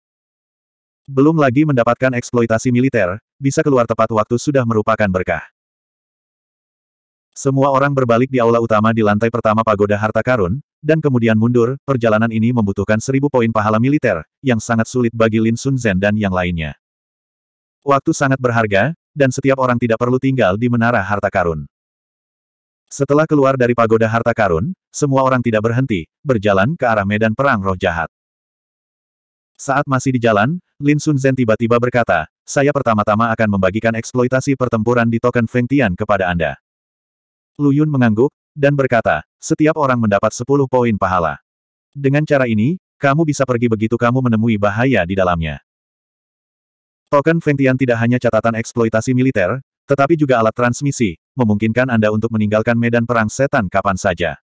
Belum lagi mendapatkan eksploitasi militer, bisa keluar tepat waktu sudah merupakan berkah. Semua orang berbalik di aula utama di lantai pertama pagoda harta karun, dan kemudian mundur, perjalanan ini membutuhkan seribu poin pahala militer, yang sangat sulit bagi Lin Sun Zhen dan yang lainnya. Waktu sangat berharga, dan setiap orang tidak perlu tinggal di menara harta karun. Setelah keluar dari pagoda harta karun, semua orang tidak berhenti, berjalan ke arah medan perang roh jahat. Saat masih di jalan, Lin Sun Zhen tiba-tiba berkata, saya pertama-tama akan membagikan eksploitasi pertempuran di token Feng Tian kepada Anda. Lu Yun mengangguk, dan berkata, setiap orang mendapat 10 poin pahala. Dengan cara ini, kamu bisa pergi begitu kamu menemui bahaya di dalamnya. Token Feng Tian tidak hanya catatan eksploitasi militer, tetapi juga alat transmisi, memungkinkan Anda untuk meninggalkan medan perang setan kapan saja.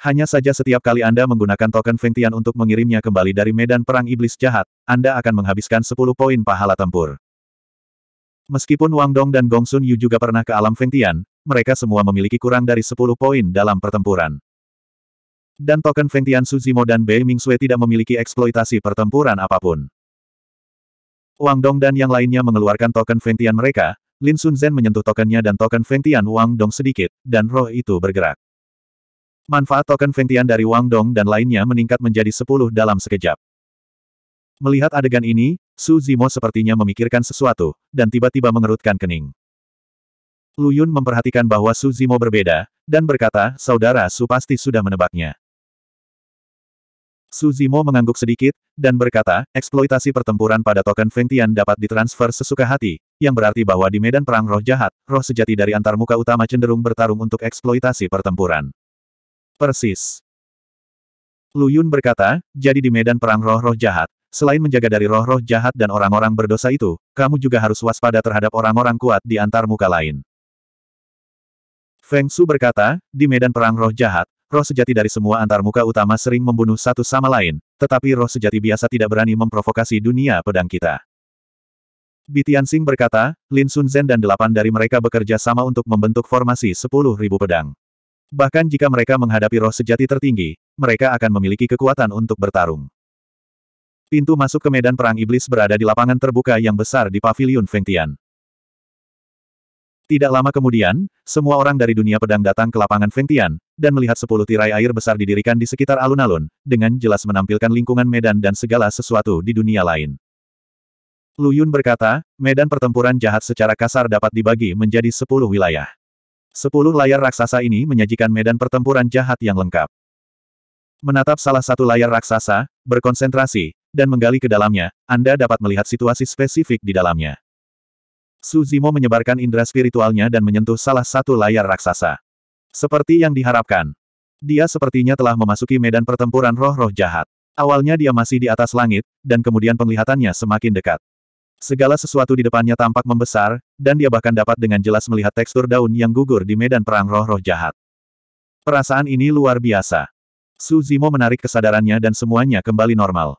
Hanya saja setiap kali Anda menggunakan token Feng Tian untuk mengirimnya kembali dari medan perang iblis jahat, Anda akan menghabiskan 10 poin pahala tempur. Meskipun Wang Dong dan Gong Sun Yu juga pernah ke alam Feng Tian, mereka semua memiliki kurang dari 10 poin dalam pertempuran. Dan token Feng Tian Suzimo dan Bei Ming Mingxue tidak memiliki eksploitasi pertempuran apapun. Wang Dong dan yang lainnya mengeluarkan token Feng Tian mereka, Lin Sun Zhen menyentuh tokennya dan token Feng Tian Wang Dong sedikit, dan roh itu bergerak. Manfaat token Fengtian dari Wang Dong dan lainnya meningkat menjadi 10 dalam sekejap. Melihat adegan ini, Su Zimo sepertinya memikirkan sesuatu, dan tiba-tiba mengerutkan kening. Lu Yun memperhatikan bahwa Su Zimo berbeda, dan berkata, saudara Su pasti sudah menebaknya. Su Zimo mengangguk sedikit, dan berkata, eksploitasi pertempuran pada token Fengtian dapat ditransfer sesuka hati, yang berarti bahwa di medan perang roh jahat, roh sejati dari antarmuka utama cenderung bertarung untuk eksploitasi pertempuran. Persis. Lu Yun berkata, jadi di medan perang roh-roh jahat, selain menjaga dari roh-roh jahat dan orang-orang berdosa itu, kamu juga harus waspada terhadap orang-orang kuat di antar muka lain. Feng Su berkata, di medan perang roh jahat, roh sejati dari semua antar muka utama sering membunuh satu sama lain, tetapi roh sejati biasa tidak berani memprovokasi dunia pedang kita. Bitian Tianxing berkata, Lin Sun Zhen dan delapan dari mereka bekerja sama untuk membentuk formasi sepuluh ribu pedang. Bahkan jika mereka menghadapi roh sejati tertinggi, mereka akan memiliki kekuatan untuk bertarung. Pintu masuk ke medan perang iblis berada di lapangan terbuka yang besar di paviliun Fengtian. Tidak lama kemudian, semua orang dari dunia pedang datang ke lapangan Fengtian, dan melihat sepuluh tirai air besar didirikan di sekitar alun-alun, dengan jelas menampilkan lingkungan medan dan segala sesuatu di dunia lain. Lu Yun berkata, medan pertempuran jahat secara kasar dapat dibagi menjadi sepuluh wilayah. Sepuluh layar raksasa ini menyajikan medan pertempuran jahat yang lengkap. Menatap salah satu layar raksasa, berkonsentrasi, dan menggali ke dalamnya, Anda dapat melihat situasi spesifik di dalamnya. Suzimo menyebarkan indera spiritualnya dan menyentuh salah satu layar raksasa. Seperti yang diharapkan. Dia sepertinya telah memasuki medan pertempuran roh-roh jahat. Awalnya dia masih di atas langit, dan kemudian penglihatannya semakin dekat. Segala sesuatu di depannya tampak membesar, dan dia bahkan dapat dengan jelas melihat tekstur daun yang gugur di medan perang roh-roh jahat. Perasaan ini luar biasa. Su Zimo menarik kesadarannya dan semuanya kembali normal.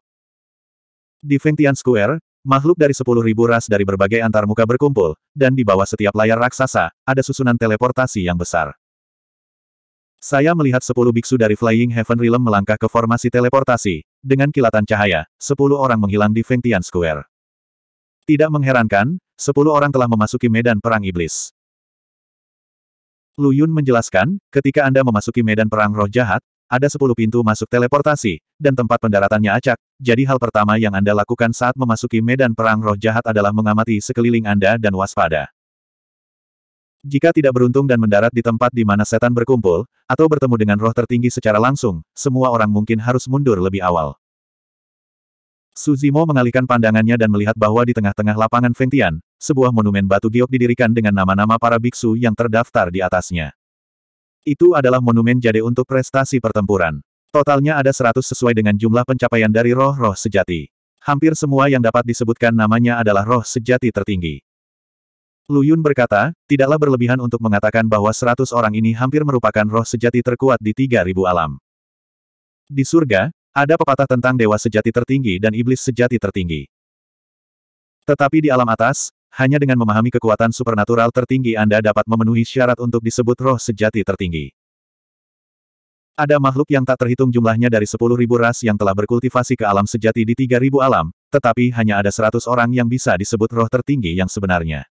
Di Fengtian Square, makhluk dari sepuluh ribu ras dari berbagai antarmuka berkumpul, dan di bawah setiap layar raksasa, ada susunan teleportasi yang besar. Saya melihat sepuluh biksu dari Flying Heaven Realm melangkah ke formasi teleportasi. Dengan kilatan cahaya, sepuluh orang menghilang di Fengtian Square. Tidak mengherankan, sepuluh orang telah memasuki medan perang iblis. Lu Yun menjelaskan, ketika Anda memasuki medan perang roh jahat, ada sepuluh pintu masuk teleportasi, dan tempat pendaratannya acak, jadi hal pertama yang Anda lakukan saat memasuki medan perang roh jahat adalah mengamati sekeliling Anda dan waspada. Jika tidak beruntung dan mendarat di tempat di mana setan berkumpul, atau bertemu dengan roh tertinggi secara langsung, semua orang mungkin harus mundur lebih awal. Suzimo mengalihkan pandangannya dan melihat bahwa di tengah-tengah lapangan Fengtian, sebuah monumen batu giok didirikan dengan nama-nama para biksu yang terdaftar di atasnya. Itu adalah monumen jade untuk prestasi pertempuran. Totalnya ada 100 sesuai dengan jumlah pencapaian dari roh-roh sejati. Hampir semua yang dapat disebutkan namanya adalah roh sejati tertinggi. Lu Yun berkata, tidaklah berlebihan untuk mengatakan bahwa seratus orang ini hampir merupakan roh sejati terkuat di tiga ribu alam. Di surga, ada pepatah tentang dewa sejati tertinggi dan iblis sejati tertinggi. Tetapi di alam atas, hanya dengan memahami kekuatan supernatural tertinggi Anda dapat memenuhi syarat untuk disebut roh sejati tertinggi. Ada makhluk yang tak terhitung jumlahnya dari 10.000 ras yang telah berkultivasi ke alam sejati di 3.000 alam, tetapi hanya ada 100 orang yang bisa disebut roh tertinggi yang sebenarnya.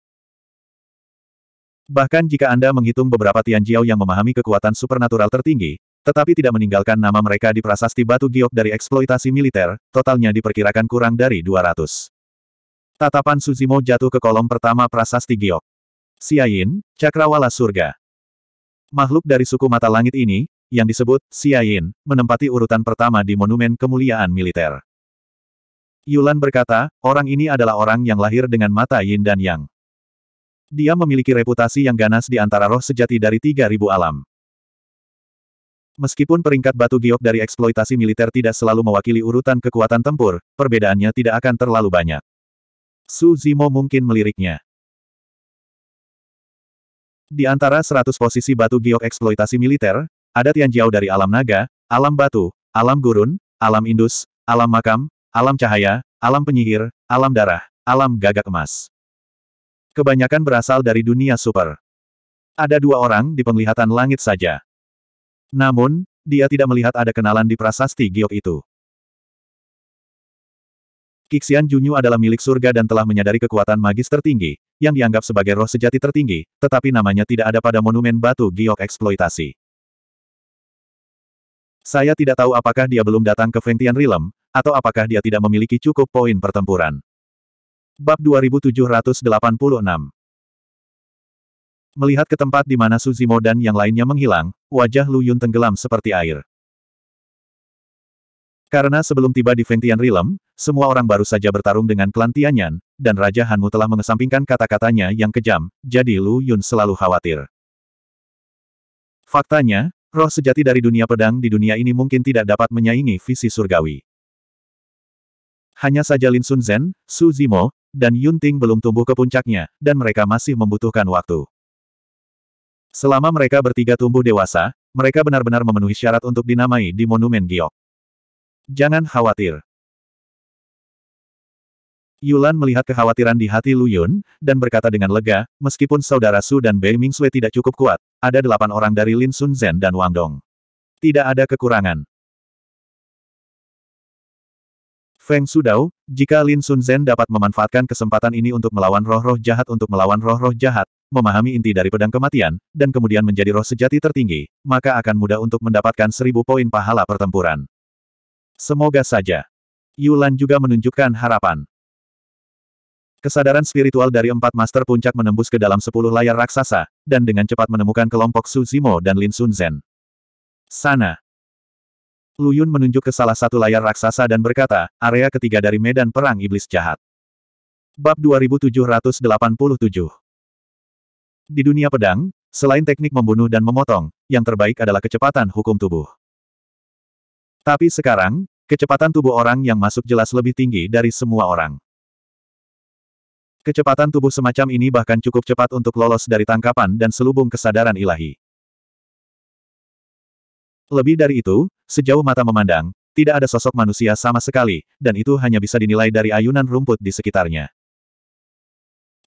Bahkan jika Anda menghitung beberapa Tianjiao yang memahami kekuatan supernatural tertinggi, tetapi tidak meninggalkan nama mereka di prasasti batu giok dari eksploitasi militer, totalnya diperkirakan kurang dari 200. Tatapan Suzimo jatuh ke kolom pertama prasasti giok. Siain, Cakrawala Surga. Makhluk dari suku mata langit ini, yang disebut Siain, menempati urutan pertama di Monumen Kemuliaan Militer. Yulan berkata, orang ini adalah orang yang lahir dengan mata yin dan yang. Dia memiliki reputasi yang ganas di antara roh sejati dari 3000 alam. Meskipun peringkat batu giok dari eksploitasi militer tidak selalu mewakili urutan kekuatan tempur, perbedaannya tidak akan terlalu banyak. Su Zimo mungkin meliriknya. Di antara 100 posisi batu giok eksploitasi militer, ada Tianjiao dari alam naga, alam batu, alam gurun, alam indus, alam makam, alam cahaya, alam penyihir, alam darah, alam gagak emas. Kebanyakan berasal dari dunia super. Ada dua orang di penglihatan langit saja. Namun, dia tidak melihat ada kenalan di prasasti giok itu. Kixian Junyu adalah milik surga dan telah menyadari kekuatan magis tertinggi, yang dianggap sebagai roh sejati tertinggi, tetapi namanya tidak ada pada monumen batu giok eksploitasi. Saya tidak tahu apakah dia belum datang ke Fengtian Realm, atau apakah dia tidak memiliki cukup poin pertempuran. Bab 2786 Melihat ke tempat di mana Suzimo dan yang lainnya menghilang, wajah Lu Yun tenggelam seperti air. Karena sebelum tiba di Ventian Realm, semua orang baru saja bertarung dengan klan Tianyan, dan Raja Hanmu telah mengesampingkan kata-katanya yang kejam, jadi Lu Yun selalu khawatir. Faktanya, roh sejati dari dunia pedang di dunia ini mungkin tidak dapat menyaingi visi surgawi. Hanya saja Lin Sun Zhen, Su Zimo, dan Yun Ting belum tumbuh ke puncaknya, dan mereka masih membutuhkan waktu. Selama mereka bertiga tumbuh dewasa, mereka benar-benar memenuhi syarat untuk dinamai di Monumen Giok. Jangan khawatir. Yulan melihat kekhawatiran di hati Lu Yun, dan berkata dengan lega, meskipun saudara Su dan Bei Ming Mingxue tidak cukup kuat, ada delapan orang dari Lin Sun Zhen dan Wang Dong. Tidak ada kekurangan. Feng Sudao, jika Lin Sun Zhen dapat memanfaatkan kesempatan ini untuk melawan roh-roh jahat untuk melawan roh-roh jahat, memahami inti dari pedang kematian, dan kemudian menjadi roh sejati tertinggi, maka akan mudah untuk mendapatkan seribu poin pahala pertempuran. Semoga saja. Yulan juga menunjukkan harapan. Kesadaran spiritual dari empat master puncak menembus ke dalam sepuluh layar raksasa, dan dengan cepat menemukan kelompok Su Zimo dan Lin Sun Zhen. Sana. Lu Yun menunjuk ke salah satu layar raksasa dan berkata, area ketiga dari medan perang iblis jahat. Bab 2787 di dunia pedang, selain teknik membunuh dan memotong, yang terbaik adalah kecepatan hukum tubuh. Tapi sekarang, kecepatan tubuh orang yang masuk jelas lebih tinggi dari semua orang. Kecepatan tubuh semacam ini bahkan cukup cepat untuk lolos dari tangkapan dan selubung kesadaran ilahi. Lebih dari itu, sejauh mata memandang, tidak ada sosok manusia sama sekali, dan itu hanya bisa dinilai dari ayunan rumput di sekitarnya.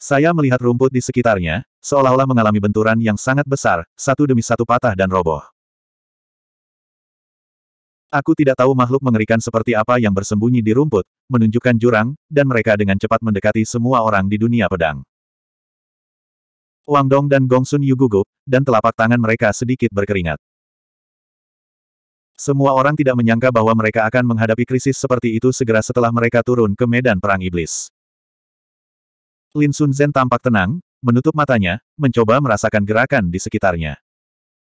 Saya melihat rumput di sekitarnya, seolah-olah mengalami benturan yang sangat besar, satu demi satu patah dan roboh. Aku tidak tahu makhluk mengerikan seperti apa yang bersembunyi di rumput, menunjukkan jurang, dan mereka dengan cepat mendekati semua orang di dunia pedang. Wang Dong dan Gong Sun Yu gugup, dan telapak tangan mereka sedikit berkeringat. Semua orang tidak menyangka bahwa mereka akan menghadapi krisis seperti itu segera setelah mereka turun ke medan perang iblis. Lin Sun Zhen tampak tenang, menutup matanya, mencoba merasakan gerakan di sekitarnya.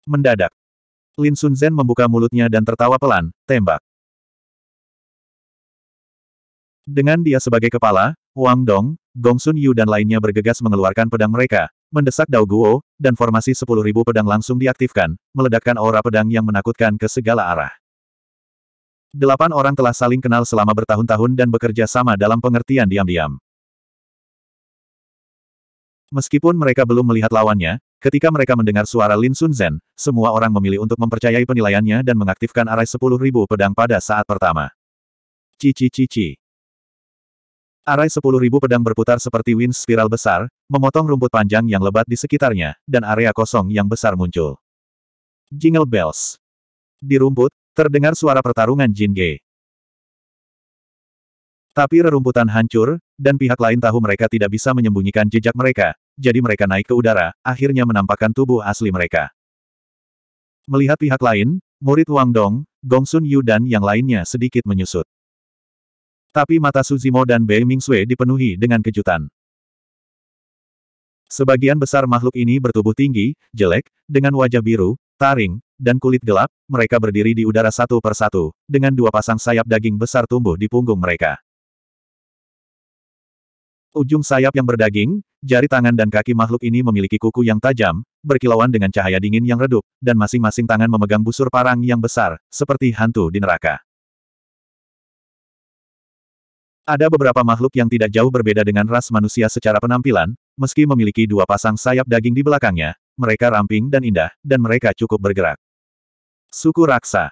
Mendadak, Lin Sun Zen membuka mulutnya dan tertawa pelan, tembak. Dengan dia sebagai kepala, Wang Dong, Gong Sun Yu dan lainnya bergegas mengeluarkan pedang mereka, mendesak Dao Guo, dan formasi 10.000 pedang langsung diaktifkan, meledakkan aura pedang yang menakutkan ke segala arah. Delapan orang telah saling kenal selama bertahun-tahun dan bekerja sama dalam pengertian diam-diam. Meskipun mereka belum melihat lawannya, ketika mereka mendengar suara Lin Sun Zhen, semua orang memilih untuk mempercayai penilaiannya dan mengaktifkan arai ribu pedang pada saat pertama. Cici-cici. Arai ribu pedang berputar seperti wind spiral besar, memotong rumput panjang yang lebat di sekitarnya, dan area kosong yang besar muncul. Jingle bells. Di rumput, terdengar suara pertarungan Jin Ge. Tapi rerumputan hancur, dan pihak lain tahu mereka tidak bisa menyembunyikan jejak mereka, jadi mereka naik ke udara, akhirnya menampakkan tubuh asli mereka. Melihat pihak lain, murid Wang Dong, Gong Sun Yu dan yang lainnya sedikit menyusut. Tapi mata Suzimo dan Bei Ming Sui dipenuhi dengan kejutan. Sebagian besar makhluk ini bertubuh tinggi, jelek, dengan wajah biru, taring, dan kulit gelap, mereka berdiri di udara satu persatu, dengan dua pasang sayap daging besar tumbuh di punggung mereka. Ujung sayap yang berdaging, jari tangan dan kaki makhluk ini memiliki kuku yang tajam, berkilauan dengan cahaya dingin yang redup, dan masing-masing tangan memegang busur parang yang besar, seperti hantu di neraka. Ada beberapa makhluk yang tidak jauh berbeda dengan ras manusia secara penampilan, meski memiliki dua pasang sayap daging di belakangnya, mereka ramping dan indah, dan mereka cukup bergerak. Suku Raksa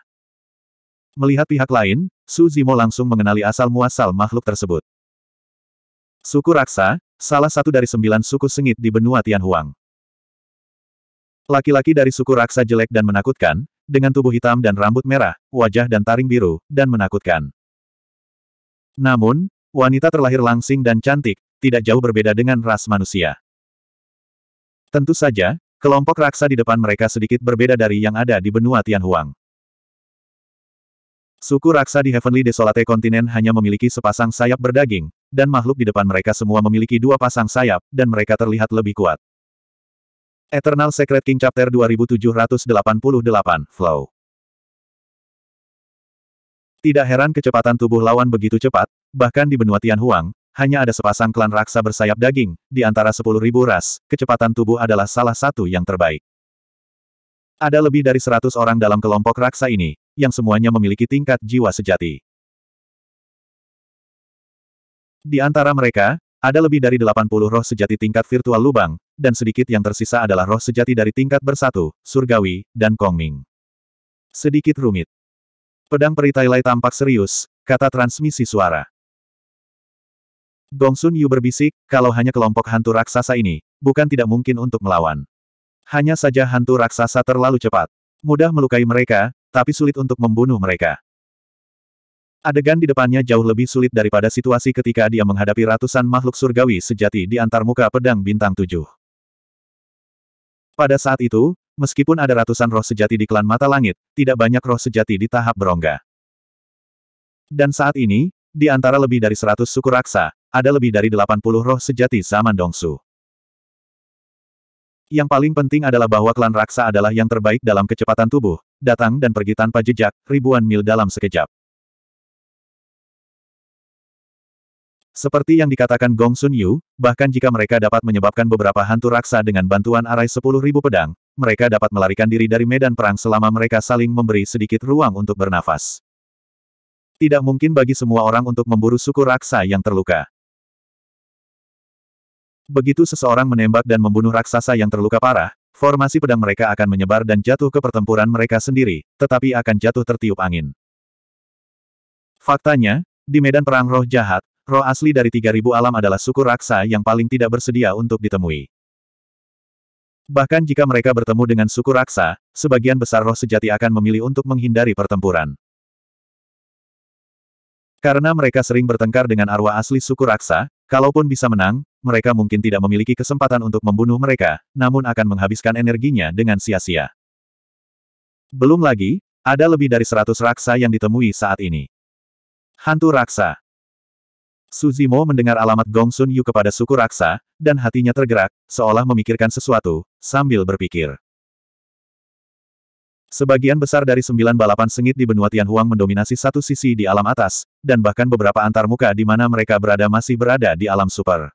Melihat pihak lain, Su Zimo langsung mengenali asal-muasal makhluk tersebut. Suku Raksa, salah satu dari sembilan suku sengit di benua Tianhuang. Laki-laki dari suku Raksa jelek dan menakutkan, dengan tubuh hitam dan rambut merah, wajah dan taring biru, dan menakutkan. Namun, wanita terlahir langsing dan cantik, tidak jauh berbeda dengan ras manusia. Tentu saja, kelompok raksa di depan mereka sedikit berbeda dari yang ada di benua Tianhuang. Suku raksa di Heavenly Desolate Continent hanya memiliki sepasang sayap berdaging, dan makhluk di depan mereka semua memiliki dua pasang sayap, dan mereka terlihat lebih kuat. Eternal Secret King Chapter 2788, Flow Tidak heran kecepatan tubuh lawan begitu cepat, bahkan di benua Tianhuang, hanya ada sepasang klan raksa bersayap daging, di antara 10.000 ras, kecepatan tubuh adalah salah satu yang terbaik. Ada lebih dari 100 orang dalam kelompok raksa ini, yang semuanya memiliki tingkat jiwa sejati. Di antara mereka, ada lebih dari 80 roh sejati tingkat virtual lubang, dan sedikit yang tersisa adalah roh sejati dari tingkat bersatu, surgawi, dan kongming. Sedikit rumit. Pedang peritai Lai tampak serius, kata transmisi suara. Gongsun Yu berbisik, kalau hanya kelompok hantu raksasa ini, bukan tidak mungkin untuk melawan. Hanya saja hantu raksasa terlalu cepat. Mudah melukai mereka, tapi sulit untuk membunuh mereka. Adegan di depannya jauh lebih sulit daripada situasi ketika dia menghadapi ratusan makhluk surgawi sejati di antar muka pedang bintang tujuh. Pada saat itu, meskipun ada ratusan roh sejati di klan mata langit, tidak banyak roh sejati di tahap berongga. Dan saat ini, di antara lebih dari seratus suku raksa, ada lebih dari delapan puluh roh sejati zaman Dongsu. Yang paling penting adalah bahwa klan raksa adalah yang terbaik dalam kecepatan tubuh, datang dan pergi tanpa jejak, ribuan mil dalam sekejap. Seperti yang dikatakan Gong Sun Yu, bahkan jika mereka dapat menyebabkan beberapa hantu raksa dengan bantuan arai sepuluh ribu pedang, mereka dapat melarikan diri dari medan perang selama mereka saling memberi sedikit ruang untuk bernafas. Tidak mungkin bagi semua orang untuk memburu suku raksa yang terluka. Begitu seseorang menembak dan membunuh raksasa yang terluka parah, formasi pedang mereka akan menyebar dan jatuh ke pertempuran mereka sendiri, tetapi akan jatuh tertiup angin. Faktanya, di medan perang roh jahat, Roh asli dari 3000 alam adalah suku raksa yang paling tidak bersedia untuk ditemui. Bahkan jika mereka bertemu dengan suku raksa, sebagian besar roh sejati akan memilih untuk menghindari pertempuran. Karena mereka sering bertengkar dengan arwah asli suku raksa, kalaupun bisa menang, mereka mungkin tidak memiliki kesempatan untuk membunuh mereka, namun akan menghabiskan energinya dengan sia-sia. Belum lagi, ada lebih dari 100 raksa yang ditemui saat ini. Hantu raksa Suzimo mendengar alamat Gong Sun Yu kepada suku raksa, dan hatinya tergerak, seolah memikirkan sesuatu, sambil berpikir. Sebagian besar dari sembilan balapan sengit di benua Tianhuang mendominasi satu sisi di alam atas, dan bahkan beberapa antarmuka di mana mereka berada masih berada di alam super.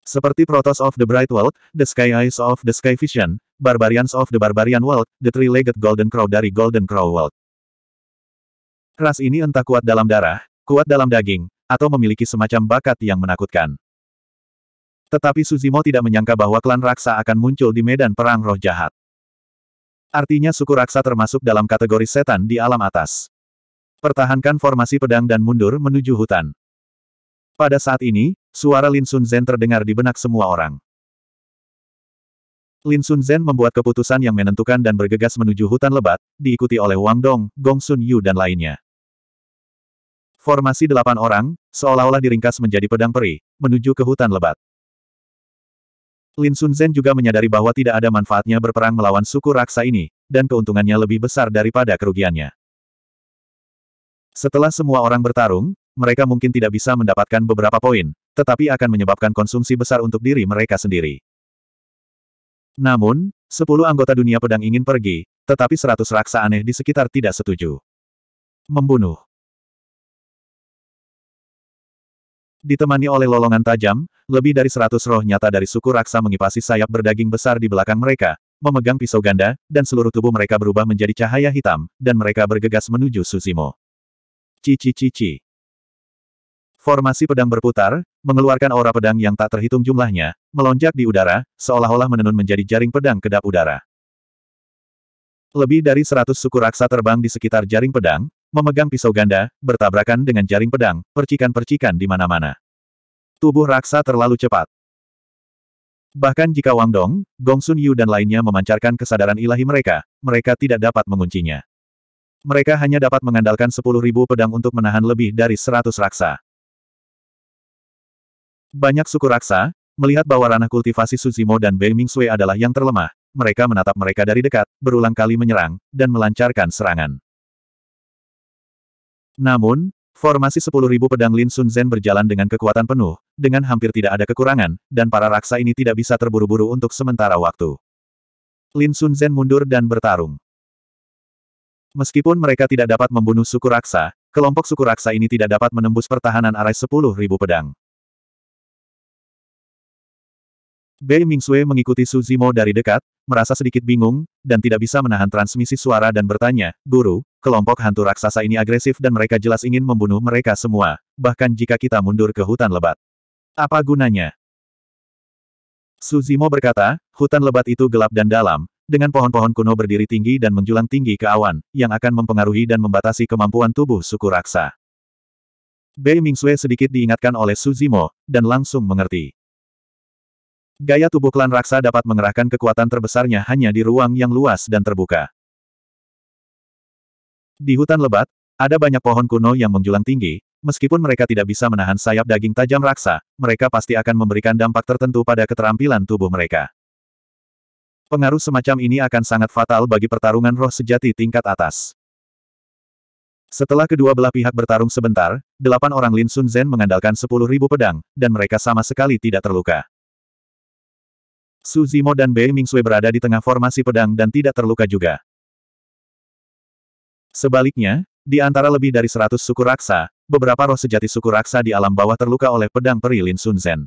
Seperti Protoss of the Bright World, The Sky Eyes of the Sky Vision, Barbarians of the Barbarian World, The Three-Legged Golden Crow dari Golden Crow World. Ras ini entah kuat dalam darah, kuat dalam daging, atau memiliki semacam bakat yang menakutkan. Tetapi Suzimo tidak menyangka bahwa klan raksa akan muncul di medan perang roh jahat. Artinya suku raksa termasuk dalam kategori setan di alam atas. Pertahankan formasi pedang dan mundur menuju hutan. Pada saat ini, suara Lin Sun Zen terdengar di benak semua orang. Lin Sun Zen membuat keputusan yang menentukan dan bergegas menuju hutan lebat, diikuti oleh Wang Dong, Gong Sun Yu dan lainnya. Formasi delapan orang, seolah-olah diringkas menjadi pedang peri, menuju ke hutan lebat. Lin Sun Zhen juga menyadari bahwa tidak ada manfaatnya berperang melawan suku raksa ini, dan keuntungannya lebih besar daripada kerugiannya. Setelah semua orang bertarung, mereka mungkin tidak bisa mendapatkan beberapa poin, tetapi akan menyebabkan konsumsi besar untuk diri mereka sendiri. Namun, sepuluh anggota dunia pedang ingin pergi, tetapi seratus raksa aneh di sekitar tidak setuju. Membunuh. Ditemani oleh lolongan tajam, lebih dari seratus roh nyata dari suku raksa mengipasi sayap berdaging besar di belakang mereka, memegang pisau ganda, dan seluruh tubuh mereka berubah menjadi cahaya hitam, dan mereka bergegas menuju Suzimo. Cici-cici. Formasi pedang berputar, mengeluarkan aura pedang yang tak terhitung jumlahnya, melonjak di udara, seolah-olah menenun menjadi jaring pedang kedap udara. Lebih dari seratus suku raksa terbang di sekitar jaring pedang, memegang pisau ganda, bertabrakan dengan jaring pedang, percikan-percikan di mana-mana. Tubuh raksa terlalu cepat. Bahkan jika Wang Dong, Gong Sun Yu dan lainnya memancarkan kesadaran ilahi mereka, mereka tidak dapat menguncinya. Mereka hanya dapat mengandalkan sepuluh ribu pedang untuk menahan lebih dari seratus raksa. Banyak suku raksa, melihat bahwa ranah kultivasi Suzimo dan Bei Sui adalah yang terlemah, mereka menatap mereka dari dekat, berulang kali menyerang, dan melancarkan serangan. Namun, formasi 10.000 pedang Lin Sun Zen berjalan dengan kekuatan penuh, dengan hampir tidak ada kekurangan, dan para raksa ini tidak bisa terburu-buru untuk sementara waktu. Lin Sun Zen mundur dan bertarung. Meskipun mereka tidak dapat membunuh suku raksa, kelompok suku raksa ini tidak dapat menembus pertahanan arai 10.000 pedang. Bei Mingsue mengikuti Su Zimo dari dekat, merasa sedikit bingung, dan tidak bisa menahan transmisi suara dan bertanya, Guru, kelompok hantu raksasa ini agresif dan mereka jelas ingin membunuh mereka semua, bahkan jika kita mundur ke hutan lebat. Apa gunanya? Suzimo berkata, hutan lebat itu gelap dan dalam, dengan pohon-pohon kuno berdiri tinggi dan menjulang tinggi ke awan, yang akan mempengaruhi dan membatasi kemampuan tubuh suku raksa. Bei Mingsue sedikit diingatkan oleh Suzimo, dan langsung mengerti. Gaya tubuh klan raksa dapat mengerahkan kekuatan terbesarnya hanya di ruang yang luas dan terbuka. Di hutan lebat, ada banyak pohon kuno yang menjulang tinggi, meskipun mereka tidak bisa menahan sayap daging tajam raksa, mereka pasti akan memberikan dampak tertentu pada keterampilan tubuh mereka. Pengaruh semacam ini akan sangat fatal bagi pertarungan roh sejati tingkat atas. Setelah kedua belah pihak bertarung sebentar, delapan orang Lin Sun Zen mengandalkan sepuluh ribu pedang, dan mereka sama sekali tidak terluka. Su Zimo dan Bei Mingsui berada di tengah formasi pedang dan tidak terluka juga. Sebaliknya, di antara lebih dari seratus suku raksa, beberapa roh sejati suku raksa di alam bawah terluka oleh pedang peri Lin Sun Zen.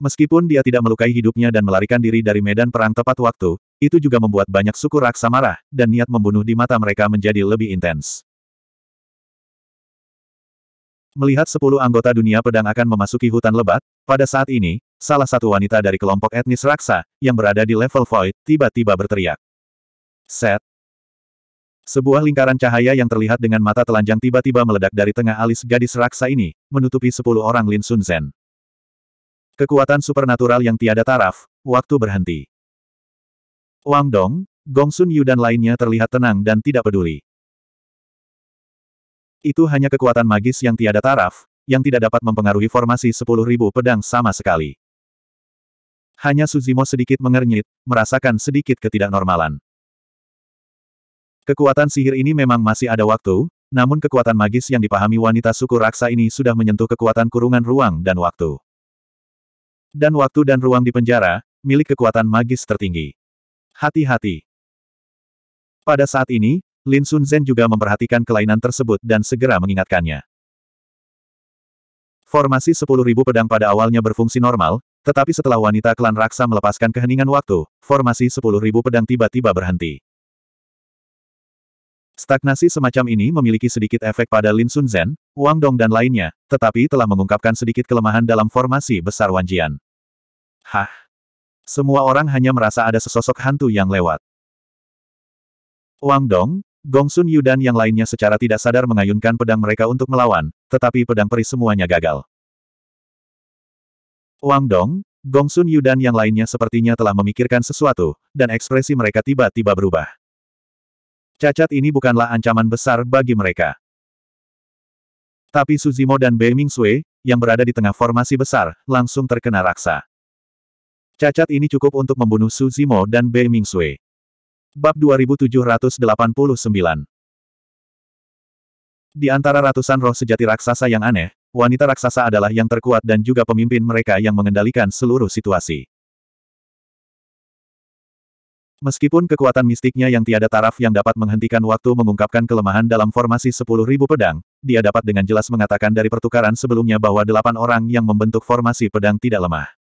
Meskipun dia tidak melukai hidupnya dan melarikan diri dari medan perang tepat waktu, itu juga membuat banyak suku raksa marah, dan niat membunuh di mata mereka menjadi lebih intens. Melihat sepuluh anggota dunia pedang akan memasuki hutan lebat, pada saat ini, salah satu wanita dari kelompok etnis raksa, yang berada di level void, tiba-tiba berteriak. Set. Sebuah lingkaran cahaya yang terlihat dengan mata telanjang tiba-tiba meledak dari tengah alis gadis raksa ini, menutupi sepuluh orang Lin Sun Zen. Kekuatan supernatural yang tiada taraf, waktu berhenti. Wang Dong, Gong Sun Yu dan lainnya terlihat tenang dan tidak peduli. Itu hanya kekuatan magis yang tiada taraf, yang tidak dapat mempengaruhi formasi sepuluh ribu pedang sama sekali. Hanya Suzimo sedikit mengernyit, merasakan sedikit ketidaknormalan. Kekuatan sihir ini memang masih ada waktu, namun kekuatan magis yang dipahami wanita suku raksa ini sudah menyentuh kekuatan kurungan ruang dan waktu. Dan waktu dan ruang di penjara, milik kekuatan magis tertinggi. Hati-hati. Pada saat ini, Lin Sun Zhen juga memperhatikan kelainan tersebut dan segera mengingatkannya. Formasi 10.000 pedang pada awalnya berfungsi normal, tetapi setelah wanita klan Raksa melepaskan keheningan waktu, formasi 10.000 pedang tiba-tiba berhenti. Stagnasi semacam ini memiliki sedikit efek pada Lin Sun Zhen, Wang Dong dan lainnya, tetapi telah mengungkapkan sedikit kelemahan dalam formasi besar Jian. Hah? Semua orang hanya merasa ada sesosok hantu yang lewat. Wang Dong, Gong Sun Yu dan yang lainnya secara tidak sadar mengayunkan pedang mereka untuk melawan, tetapi pedang peri semuanya gagal. Wang Dong, Gong Sun Yu dan yang lainnya sepertinya telah memikirkan sesuatu, dan ekspresi mereka tiba-tiba berubah. Cacat ini bukanlah ancaman besar bagi mereka. Tapi Suzimo dan Bei Mingxue, yang berada di tengah formasi besar, langsung terkena raksa. Cacat ini cukup untuk membunuh Suzimo dan Bei Mingxue. Bab 2789 Di antara ratusan roh sejati raksasa yang aneh, wanita raksasa adalah yang terkuat dan juga pemimpin mereka yang mengendalikan seluruh situasi. Meskipun kekuatan mistiknya yang tiada taraf yang dapat menghentikan waktu mengungkapkan kelemahan dalam formasi 10.000 pedang, dia dapat dengan jelas mengatakan dari pertukaran sebelumnya bahwa delapan orang yang membentuk formasi pedang tidak lemah.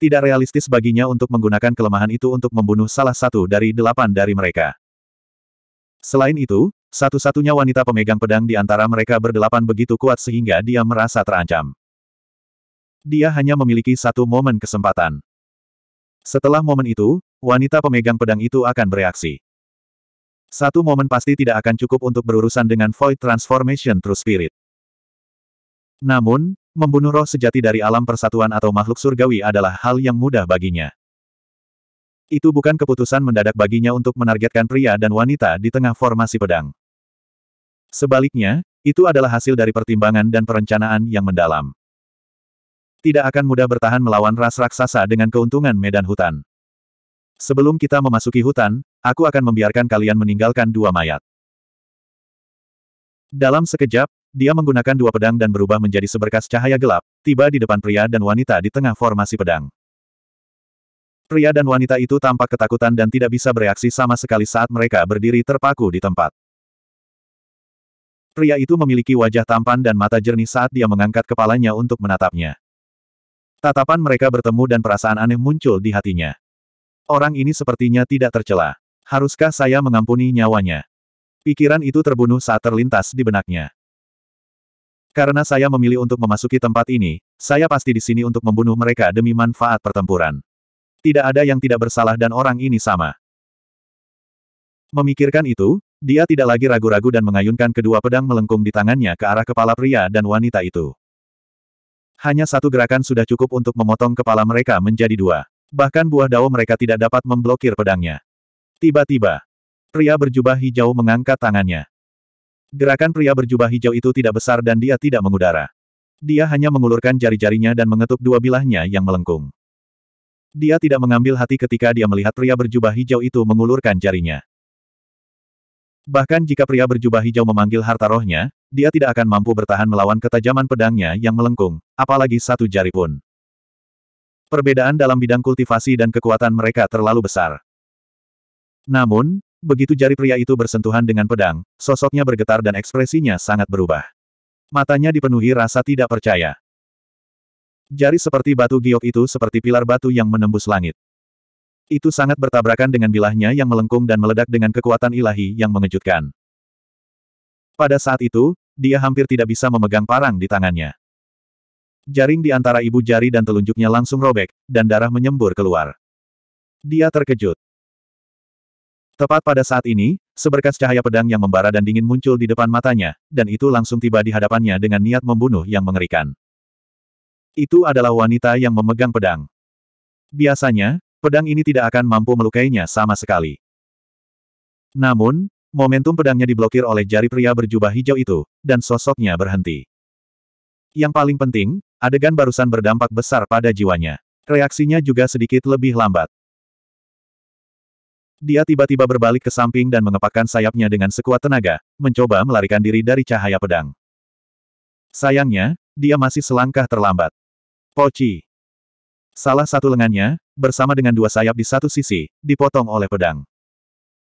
Tidak realistis baginya untuk menggunakan kelemahan itu untuk membunuh salah satu dari delapan dari mereka. Selain itu, satu-satunya wanita pemegang pedang di antara mereka berdelapan begitu kuat sehingga dia merasa terancam. Dia hanya memiliki satu momen kesempatan. Setelah momen itu, wanita pemegang pedang itu akan bereaksi. Satu momen pasti tidak akan cukup untuk berurusan dengan Void Transformation True Spirit. Namun, Membunuh roh sejati dari alam persatuan atau makhluk surgawi adalah hal yang mudah baginya. Itu bukan keputusan mendadak baginya untuk menargetkan pria dan wanita di tengah formasi pedang. Sebaliknya, itu adalah hasil dari pertimbangan dan perencanaan yang mendalam. Tidak akan mudah bertahan melawan ras raksasa dengan keuntungan medan hutan. Sebelum kita memasuki hutan, aku akan membiarkan kalian meninggalkan dua mayat. Dalam sekejap, dia menggunakan dua pedang dan berubah menjadi seberkas cahaya gelap, tiba di depan pria dan wanita di tengah formasi pedang. Pria dan wanita itu tampak ketakutan dan tidak bisa bereaksi sama sekali saat mereka berdiri terpaku di tempat. Pria itu memiliki wajah tampan dan mata jernih saat dia mengangkat kepalanya untuk menatapnya. Tatapan mereka bertemu dan perasaan aneh muncul di hatinya. Orang ini sepertinya tidak tercela. Haruskah saya mengampuni nyawanya? Pikiran itu terbunuh saat terlintas di benaknya. Karena saya memilih untuk memasuki tempat ini, saya pasti di sini untuk membunuh mereka demi manfaat pertempuran. Tidak ada yang tidak bersalah dan orang ini sama. Memikirkan itu, dia tidak lagi ragu-ragu dan mengayunkan kedua pedang melengkung di tangannya ke arah kepala pria dan wanita itu. Hanya satu gerakan sudah cukup untuk memotong kepala mereka menjadi dua. Bahkan buah dao mereka tidak dapat memblokir pedangnya. Tiba-tiba, pria berjubah hijau mengangkat tangannya. Gerakan pria berjubah hijau itu tidak besar dan dia tidak mengudara. Dia hanya mengulurkan jari-jarinya dan mengetuk dua bilahnya yang melengkung. Dia tidak mengambil hati ketika dia melihat pria berjubah hijau itu mengulurkan jarinya. Bahkan jika pria berjubah hijau memanggil harta rohnya, dia tidak akan mampu bertahan melawan ketajaman pedangnya yang melengkung, apalagi satu jari pun. Perbedaan dalam bidang kultivasi dan kekuatan mereka terlalu besar. Namun, Begitu jari pria itu bersentuhan dengan pedang, sosoknya bergetar dan ekspresinya sangat berubah. Matanya dipenuhi rasa tidak percaya. Jari seperti batu giok itu seperti pilar batu yang menembus langit. Itu sangat bertabrakan dengan bilahnya yang melengkung dan meledak dengan kekuatan ilahi yang mengejutkan. Pada saat itu, dia hampir tidak bisa memegang parang di tangannya. Jaring di antara ibu jari dan telunjuknya langsung robek, dan darah menyembur keluar. Dia terkejut. Tepat pada saat ini, seberkas cahaya pedang yang membara dan dingin muncul di depan matanya, dan itu langsung tiba di hadapannya dengan niat membunuh yang mengerikan. Itu adalah wanita yang memegang pedang. Biasanya, pedang ini tidak akan mampu melukainya sama sekali. Namun, momentum pedangnya diblokir oleh jari pria berjubah hijau itu, dan sosoknya berhenti. Yang paling penting, adegan barusan berdampak besar pada jiwanya. Reaksinya juga sedikit lebih lambat. Dia tiba-tiba berbalik ke samping dan mengepakkan sayapnya dengan sekuat tenaga, mencoba melarikan diri dari cahaya pedang. Sayangnya, dia masih selangkah terlambat. Poci. Salah satu lengannya, bersama dengan dua sayap di satu sisi, dipotong oleh pedang.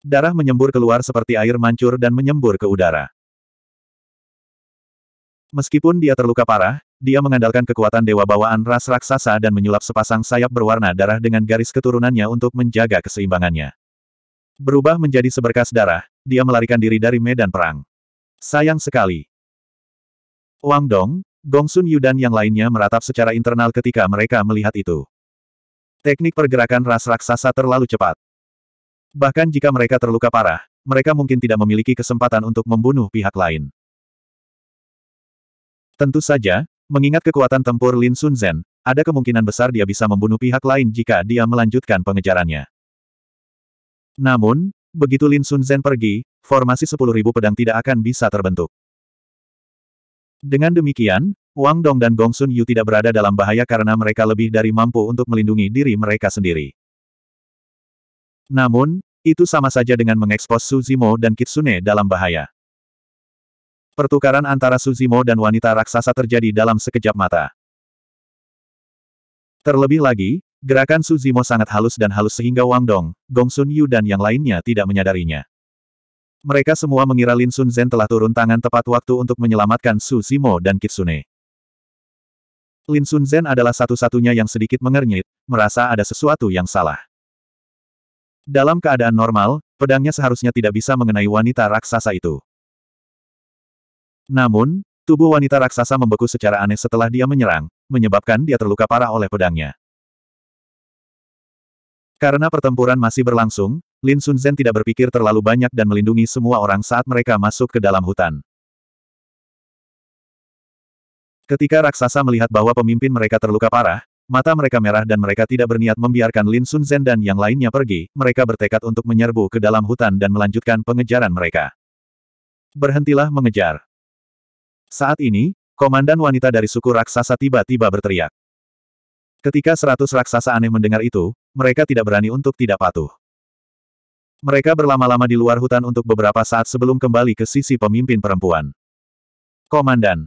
Darah menyembur keluar seperti air mancur dan menyembur ke udara. Meskipun dia terluka parah, dia mengandalkan kekuatan dewa bawaan ras raksasa dan menyulap sepasang sayap berwarna darah dengan garis keturunannya untuk menjaga keseimbangannya. Berubah menjadi seberkas darah, dia melarikan diri dari medan perang. Sayang sekali. Wang Dong, Sun Yu dan yang lainnya meratap secara internal ketika mereka melihat itu. Teknik pergerakan ras raksasa terlalu cepat. Bahkan jika mereka terluka parah, mereka mungkin tidak memiliki kesempatan untuk membunuh pihak lain. Tentu saja, mengingat kekuatan tempur Lin Sun Zhen, ada kemungkinan besar dia bisa membunuh pihak lain jika dia melanjutkan pengejarannya. Namun, begitu Lin Sun Zhen pergi, formasi 10.000 pedang tidak akan bisa terbentuk. Dengan demikian, Wang Dong dan Gong Sun Yu tidak berada dalam bahaya karena mereka lebih dari mampu untuk melindungi diri mereka sendiri. Namun, itu sama saja dengan mengekspos Suzimo dan Kitsune dalam bahaya. Pertukaran antara Suzimo dan wanita raksasa terjadi dalam sekejap mata. Terlebih lagi, Gerakan Su Zimo sangat halus dan halus sehingga Wang Dong, Gong Sun Yu dan yang lainnya tidak menyadarinya. Mereka semua mengira Lin Sun Zhen telah turun tangan tepat waktu untuk menyelamatkan Su Zimo dan Kitsune. Lin Sun Zhen adalah satu-satunya yang sedikit mengernyit, merasa ada sesuatu yang salah. Dalam keadaan normal, pedangnya seharusnya tidak bisa mengenai wanita raksasa itu. Namun, tubuh wanita raksasa membeku secara aneh setelah dia menyerang, menyebabkan dia terluka parah oleh pedangnya. Karena pertempuran masih berlangsung, Lin Sun Sunzen tidak berpikir terlalu banyak dan melindungi semua orang saat mereka masuk ke dalam hutan. Ketika raksasa melihat bahwa pemimpin mereka terluka parah, mata mereka merah dan mereka tidak berniat membiarkan Lin Sun Sunzen dan yang lainnya pergi, mereka bertekad untuk menyerbu ke dalam hutan dan melanjutkan pengejaran mereka. Berhentilah mengejar. Saat ini, komandan wanita dari suku raksasa tiba-tiba berteriak. Ketika seratus raksasa aneh mendengar itu, mereka tidak berani untuk tidak patuh. Mereka berlama-lama di luar hutan untuk beberapa saat sebelum kembali ke sisi pemimpin perempuan. Komandan.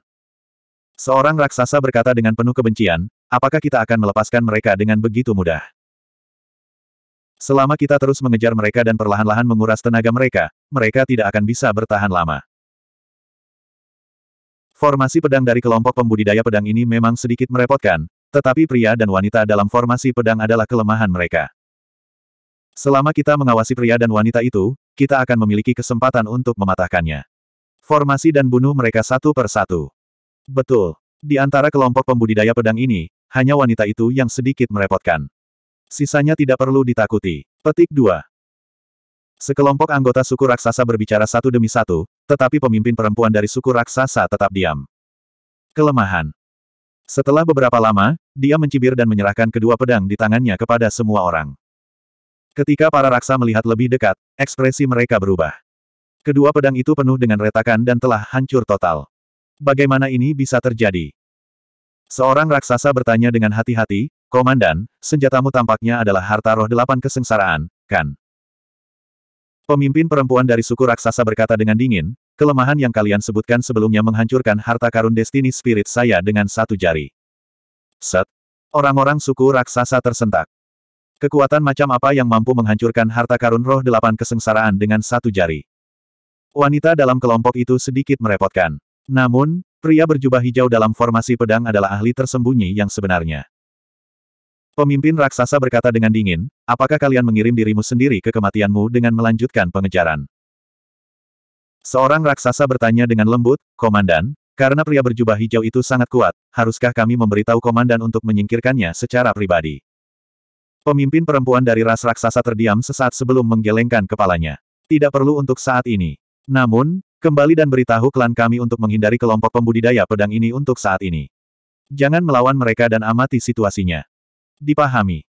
Seorang raksasa berkata dengan penuh kebencian, apakah kita akan melepaskan mereka dengan begitu mudah? Selama kita terus mengejar mereka dan perlahan-lahan menguras tenaga mereka, mereka tidak akan bisa bertahan lama. Formasi pedang dari kelompok pembudidaya pedang ini memang sedikit merepotkan, tetapi pria dan wanita dalam formasi pedang adalah kelemahan mereka. Selama kita mengawasi pria dan wanita itu, kita akan memiliki kesempatan untuk mematahkannya. Formasi dan bunuh mereka satu per satu. Betul. Di antara kelompok pembudidaya pedang ini, hanya wanita itu yang sedikit merepotkan. Sisanya tidak perlu ditakuti. Petik 2. Sekelompok anggota suku raksasa berbicara satu demi satu, tetapi pemimpin perempuan dari suku raksasa tetap diam. Kelemahan. Setelah beberapa lama, dia mencibir dan menyerahkan kedua pedang di tangannya kepada semua orang. Ketika para raksa melihat lebih dekat, ekspresi mereka berubah. Kedua pedang itu penuh dengan retakan dan telah hancur total. Bagaimana ini bisa terjadi? Seorang raksasa bertanya dengan hati-hati, Komandan, senjatamu tampaknya adalah harta roh delapan kesengsaraan, kan? Pemimpin perempuan dari suku raksasa berkata dengan dingin, kelemahan yang kalian sebutkan sebelumnya menghancurkan harta karun Destiny Spirit saya dengan satu jari. Set. Orang-orang suku raksasa tersentak. Kekuatan macam apa yang mampu menghancurkan harta karun roh delapan kesengsaraan dengan satu jari? Wanita dalam kelompok itu sedikit merepotkan. Namun, pria berjubah hijau dalam formasi pedang adalah ahli tersembunyi yang sebenarnya. Pemimpin raksasa berkata dengan dingin, apakah kalian mengirim dirimu sendiri ke kematianmu dengan melanjutkan pengejaran? Seorang raksasa bertanya dengan lembut, Komandan, karena pria berjubah hijau itu sangat kuat, haruskah kami memberitahu Komandan untuk menyingkirkannya secara pribadi? Pemimpin perempuan dari ras raksasa terdiam sesaat sebelum menggelengkan kepalanya. Tidak perlu untuk saat ini. Namun, kembali dan beritahu klan kami untuk menghindari kelompok pembudidaya pedang ini untuk saat ini. Jangan melawan mereka dan amati situasinya. Dipahami.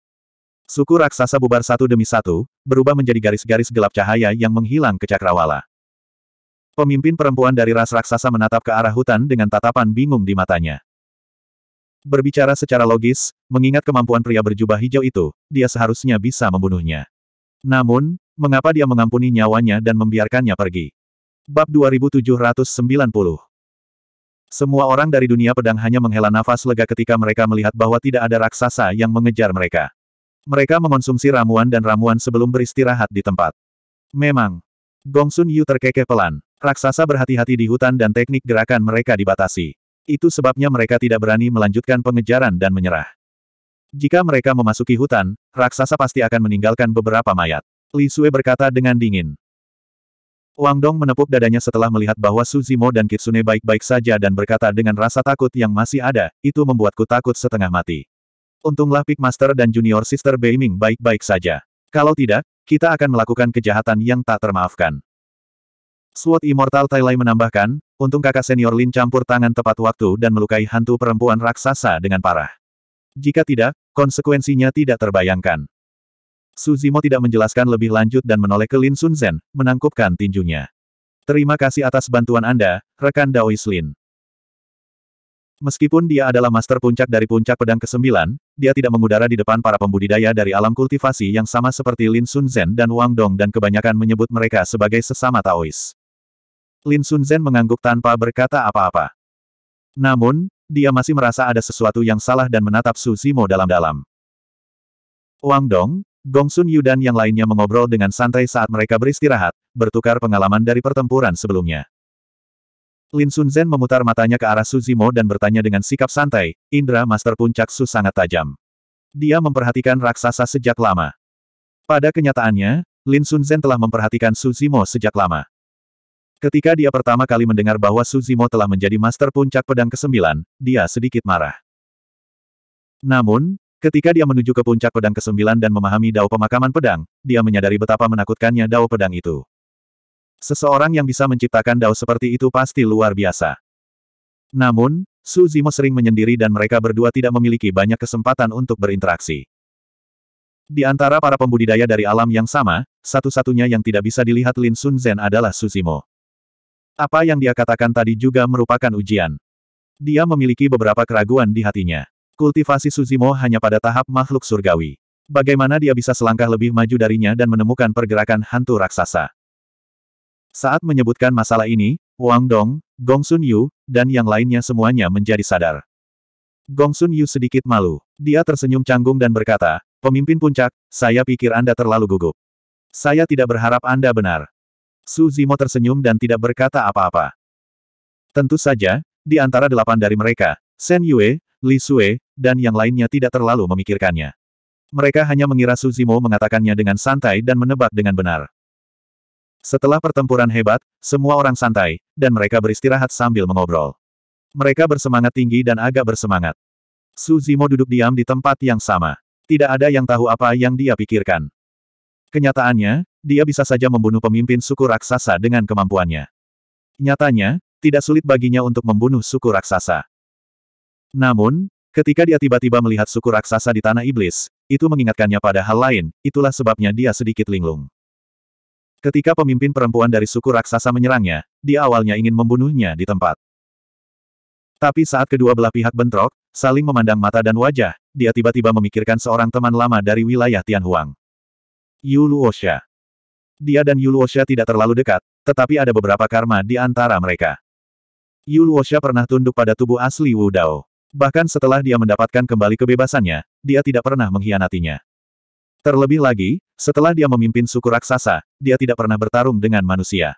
Suku raksasa bubar satu demi satu, berubah menjadi garis-garis gelap cahaya yang menghilang ke cakrawala. Pemimpin perempuan dari ras raksasa menatap ke arah hutan dengan tatapan bingung di matanya. Berbicara secara logis, mengingat kemampuan pria berjubah hijau itu, dia seharusnya bisa membunuhnya. Namun, mengapa dia mengampuni nyawanya dan membiarkannya pergi? Bab 2790 Semua orang dari dunia pedang hanya menghela nafas lega ketika mereka melihat bahwa tidak ada raksasa yang mengejar mereka. Mereka mengonsumsi ramuan dan ramuan sebelum beristirahat di tempat. Memang, Gongsun Yu terkekeh pelan. Raksasa berhati-hati di hutan dan teknik gerakan mereka dibatasi. Itu sebabnya mereka tidak berani melanjutkan pengejaran dan menyerah. Jika mereka memasuki hutan, raksasa pasti akan meninggalkan beberapa mayat. Li Sui berkata dengan dingin. Wang Dong menepuk dadanya setelah melihat bahwa Suzimo dan Kitsune baik-baik saja dan berkata dengan rasa takut yang masih ada, itu membuatku takut setengah mati. Untunglah Pig Master dan Junior Sister Beiming baik-baik saja. Kalau tidak, kita akan melakukan kejahatan yang tak termaafkan. Sword Immortal Tai menambahkan, untung kakak senior Lin campur tangan tepat waktu dan melukai hantu perempuan raksasa dengan parah. Jika tidak, konsekuensinya tidak terbayangkan. Suzimo tidak menjelaskan lebih lanjut dan menoleh ke Lin Sunzen, menangkupkan tinjunya. Terima kasih atas bantuan Anda, rekan Daois Lin. Meskipun dia adalah master puncak dari puncak pedang ke-9, dia tidak mengudara di depan para pembudidaya dari alam kultivasi yang sama seperti Lin Sunzen dan Wang Dong dan kebanyakan menyebut mereka sebagai sesama Taois. Lin Sun Zhen mengangguk tanpa berkata apa-apa. Namun, dia masih merasa ada sesuatu yang salah dan menatap Su Zimo dalam-dalam. Wang Dong, Gong Sun Yu dan yang lainnya mengobrol dengan santai saat mereka beristirahat, bertukar pengalaman dari pertempuran sebelumnya. Lin Sun Zhen memutar matanya ke arah Su Zimo dan bertanya dengan sikap santai, Indra Master Puncak Su sangat tajam. Dia memperhatikan raksasa sejak lama. Pada kenyataannya, Lin Sun Zhen telah memperhatikan Su Zimo sejak lama. Ketika dia pertama kali mendengar bahwa Suzimo telah menjadi master puncak pedang ke-9, dia sedikit marah. Namun, ketika dia menuju ke puncak pedang ke-9 dan memahami dao pemakaman pedang, dia menyadari betapa menakutkannya dao pedang itu. Seseorang yang bisa menciptakan dao seperti itu pasti luar biasa. Namun, Suzimo sering menyendiri dan mereka berdua tidak memiliki banyak kesempatan untuk berinteraksi. Di antara para pembudidaya dari alam yang sama, satu-satunya yang tidak bisa dilihat Lin Sun Zhen adalah Suzimo. Apa yang dia katakan tadi juga merupakan ujian. Dia memiliki beberapa keraguan di hatinya. Kultivasi Suzimo hanya pada tahap makhluk surgawi. Bagaimana dia bisa selangkah lebih maju darinya dan menemukan pergerakan hantu raksasa? Saat menyebutkan masalah ini, Wang Dong, Gong Sun Yu, dan yang lainnya semuanya menjadi sadar. Gong Sun Yu sedikit malu. Dia tersenyum canggung dan berkata, Pemimpin puncak, saya pikir Anda terlalu gugup. Saya tidak berharap Anda benar. Su Zimo tersenyum dan tidak berkata apa-apa. Tentu saja, di antara delapan dari mereka, Shen Yue, Li Sue, dan yang lainnya tidak terlalu memikirkannya. Mereka hanya mengira Su Zimo mengatakannya dengan santai dan menebak dengan benar. Setelah pertempuran hebat, semua orang santai, dan mereka beristirahat sambil mengobrol. Mereka bersemangat tinggi dan agak bersemangat. Su Zimo duduk diam di tempat yang sama. Tidak ada yang tahu apa yang dia pikirkan. Kenyataannya, dia bisa saja membunuh pemimpin suku raksasa dengan kemampuannya. Nyatanya, tidak sulit baginya untuk membunuh suku raksasa. Namun, ketika dia tiba-tiba melihat suku raksasa di Tanah Iblis, itu mengingatkannya pada hal lain, itulah sebabnya dia sedikit linglung. Ketika pemimpin perempuan dari suku raksasa menyerangnya, dia awalnya ingin membunuhnya di tempat. Tapi saat kedua belah pihak bentrok, saling memandang mata dan wajah, dia tiba-tiba memikirkan seorang teman lama dari wilayah Tianhuang. Yu Luosha dia dan Yuluosha tidak terlalu dekat, tetapi ada beberapa karma di antara mereka. Yuluosha pernah tunduk pada tubuh asli Wu Dao. Bahkan setelah dia mendapatkan kembali kebebasannya, dia tidak pernah mengkhianatinya. Terlebih lagi, setelah dia memimpin suku raksasa, dia tidak pernah bertarung dengan manusia.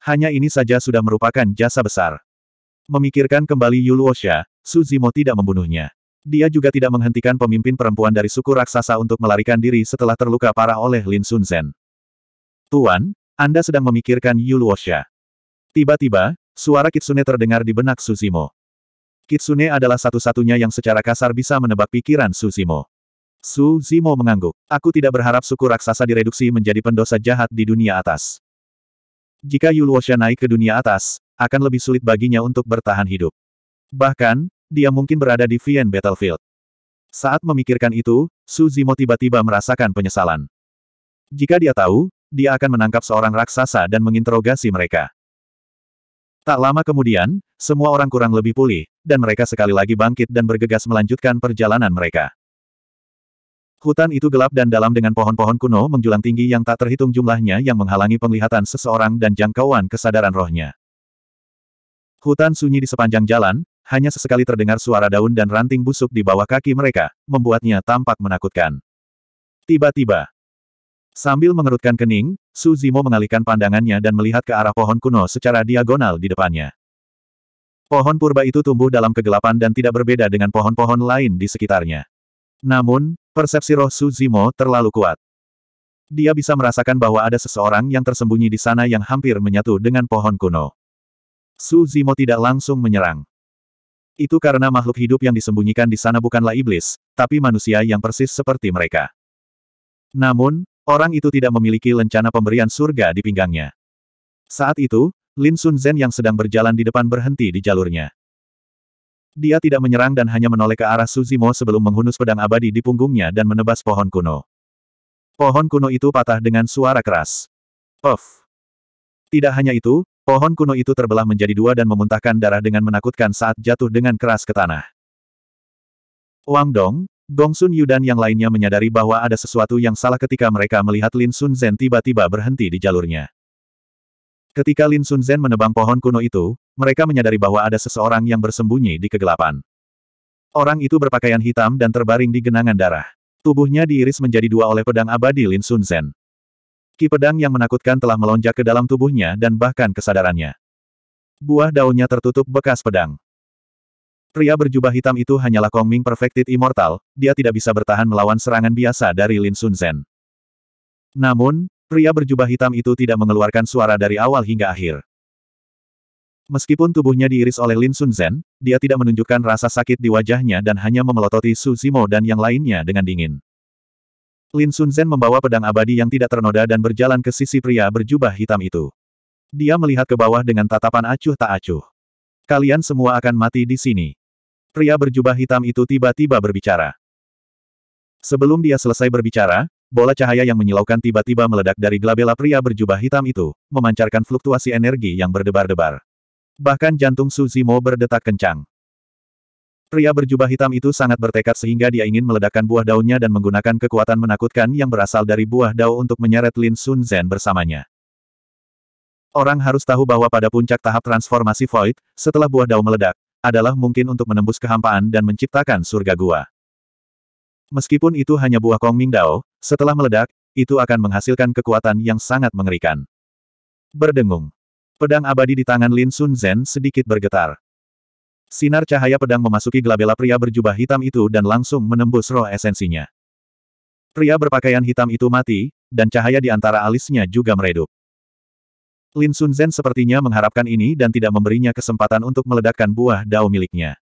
Hanya ini saja sudah merupakan jasa besar. Memikirkan kembali Yuluosha, Suzimo tidak membunuhnya. Dia juga tidak menghentikan pemimpin perempuan dari suku raksasa untuk melarikan diri setelah terluka parah oleh Lin Sunzen. Tuan, Anda sedang memikirkan Yuluosha. Tiba-tiba, suara Kitsune terdengar di benak Suzimo. Kitsune adalah satu-satunya yang secara kasar bisa menebak pikiran Suzimo. Suzimo mengangguk. Aku tidak berharap suku raksasa direduksi menjadi pendosa jahat di dunia atas. Jika Yuluosha naik ke dunia atas, akan lebih sulit baginya untuk bertahan hidup. Bahkan, dia mungkin berada di Vien Battlefield. Saat memikirkan itu, Suzimo tiba-tiba merasakan penyesalan. Jika dia tahu, dia akan menangkap seorang raksasa dan menginterogasi mereka. Tak lama kemudian, semua orang kurang lebih pulih, dan mereka sekali lagi bangkit dan bergegas melanjutkan perjalanan mereka. Hutan itu gelap dan dalam dengan pohon-pohon kuno menjulang tinggi yang tak terhitung jumlahnya yang menghalangi penglihatan seseorang dan jangkauan kesadaran rohnya. Hutan sunyi di sepanjang jalan, hanya sesekali terdengar suara daun dan ranting busuk di bawah kaki mereka, membuatnya tampak menakutkan. Tiba-tiba, Sambil mengerutkan kening, Su Zimo mengalihkan pandangannya dan melihat ke arah pohon kuno secara diagonal di depannya. Pohon purba itu tumbuh dalam kegelapan dan tidak berbeda dengan pohon-pohon lain di sekitarnya. Namun, persepsi roh Su Zimo terlalu kuat. Dia bisa merasakan bahwa ada seseorang yang tersembunyi di sana yang hampir menyatu dengan pohon kuno. Su Zimo tidak langsung menyerang. Itu karena makhluk hidup yang disembunyikan di sana bukanlah iblis, tapi manusia yang persis seperti mereka. Namun, Orang itu tidak memiliki lencana pemberian surga di pinggangnya. Saat itu, Lin Sun Zhen yang sedang berjalan di depan berhenti di jalurnya. Dia tidak menyerang dan hanya menoleh ke arah Suzimo sebelum menghunus pedang abadi di punggungnya dan menebas pohon kuno. Pohon kuno itu patah dengan suara keras. Puff. Tidak hanya itu, pohon kuno itu terbelah menjadi dua dan memuntahkan darah dengan menakutkan saat jatuh dengan keras ke tanah. Wang Dong, Gong Sun Yu dan yang lainnya menyadari bahwa ada sesuatu yang salah ketika mereka melihat Lin Sun Zhen tiba-tiba berhenti di jalurnya. Ketika Lin Sun Zhen menebang pohon kuno itu, mereka menyadari bahwa ada seseorang yang bersembunyi di kegelapan. Orang itu berpakaian hitam dan terbaring di genangan darah. Tubuhnya diiris menjadi dua oleh pedang abadi Lin Sun Zhen. Ki pedang yang menakutkan telah melonjak ke dalam tubuhnya dan bahkan kesadarannya. Buah daunnya tertutup bekas pedang. Pria berjubah hitam itu hanyalah Kongming Perfected Immortal, dia tidak bisa bertahan melawan serangan biasa dari Lin Sun Zhen. Namun, pria berjubah hitam itu tidak mengeluarkan suara dari awal hingga akhir. Meskipun tubuhnya diiris oleh Lin Sun Zhen, dia tidak menunjukkan rasa sakit di wajahnya dan hanya memelototi Su Zimo dan yang lainnya dengan dingin. Lin Sun Zhen membawa pedang abadi yang tidak ternoda dan berjalan ke sisi pria berjubah hitam itu. Dia melihat ke bawah dengan tatapan acuh tak acuh. Kalian semua akan mati di sini pria berjubah hitam itu tiba-tiba berbicara. Sebelum dia selesai berbicara, bola cahaya yang menyilaukan tiba-tiba meledak dari glabela pria berjubah hitam itu, memancarkan fluktuasi energi yang berdebar-debar. Bahkan jantung Suzimo berdetak kencang. Pria berjubah hitam itu sangat bertekad sehingga dia ingin meledakkan buah daunnya dan menggunakan kekuatan menakutkan yang berasal dari buah dao untuk menyeret Lin Sun Zen bersamanya. Orang harus tahu bahwa pada puncak tahap transformasi Void, setelah buah dao meledak, adalah mungkin untuk menembus kehampaan dan menciptakan surga gua. Meskipun itu hanya buah Kong Ming Dao, setelah meledak, itu akan menghasilkan kekuatan yang sangat mengerikan. Berdengung. Pedang abadi di tangan Lin Sun Zhen sedikit bergetar. Sinar cahaya pedang memasuki gelabela pria berjubah hitam itu dan langsung menembus roh esensinya. Pria berpakaian hitam itu mati, dan cahaya di antara alisnya juga meredup. Lin Sun Zhen sepertinya mengharapkan ini dan tidak memberinya kesempatan untuk meledakkan buah dao miliknya.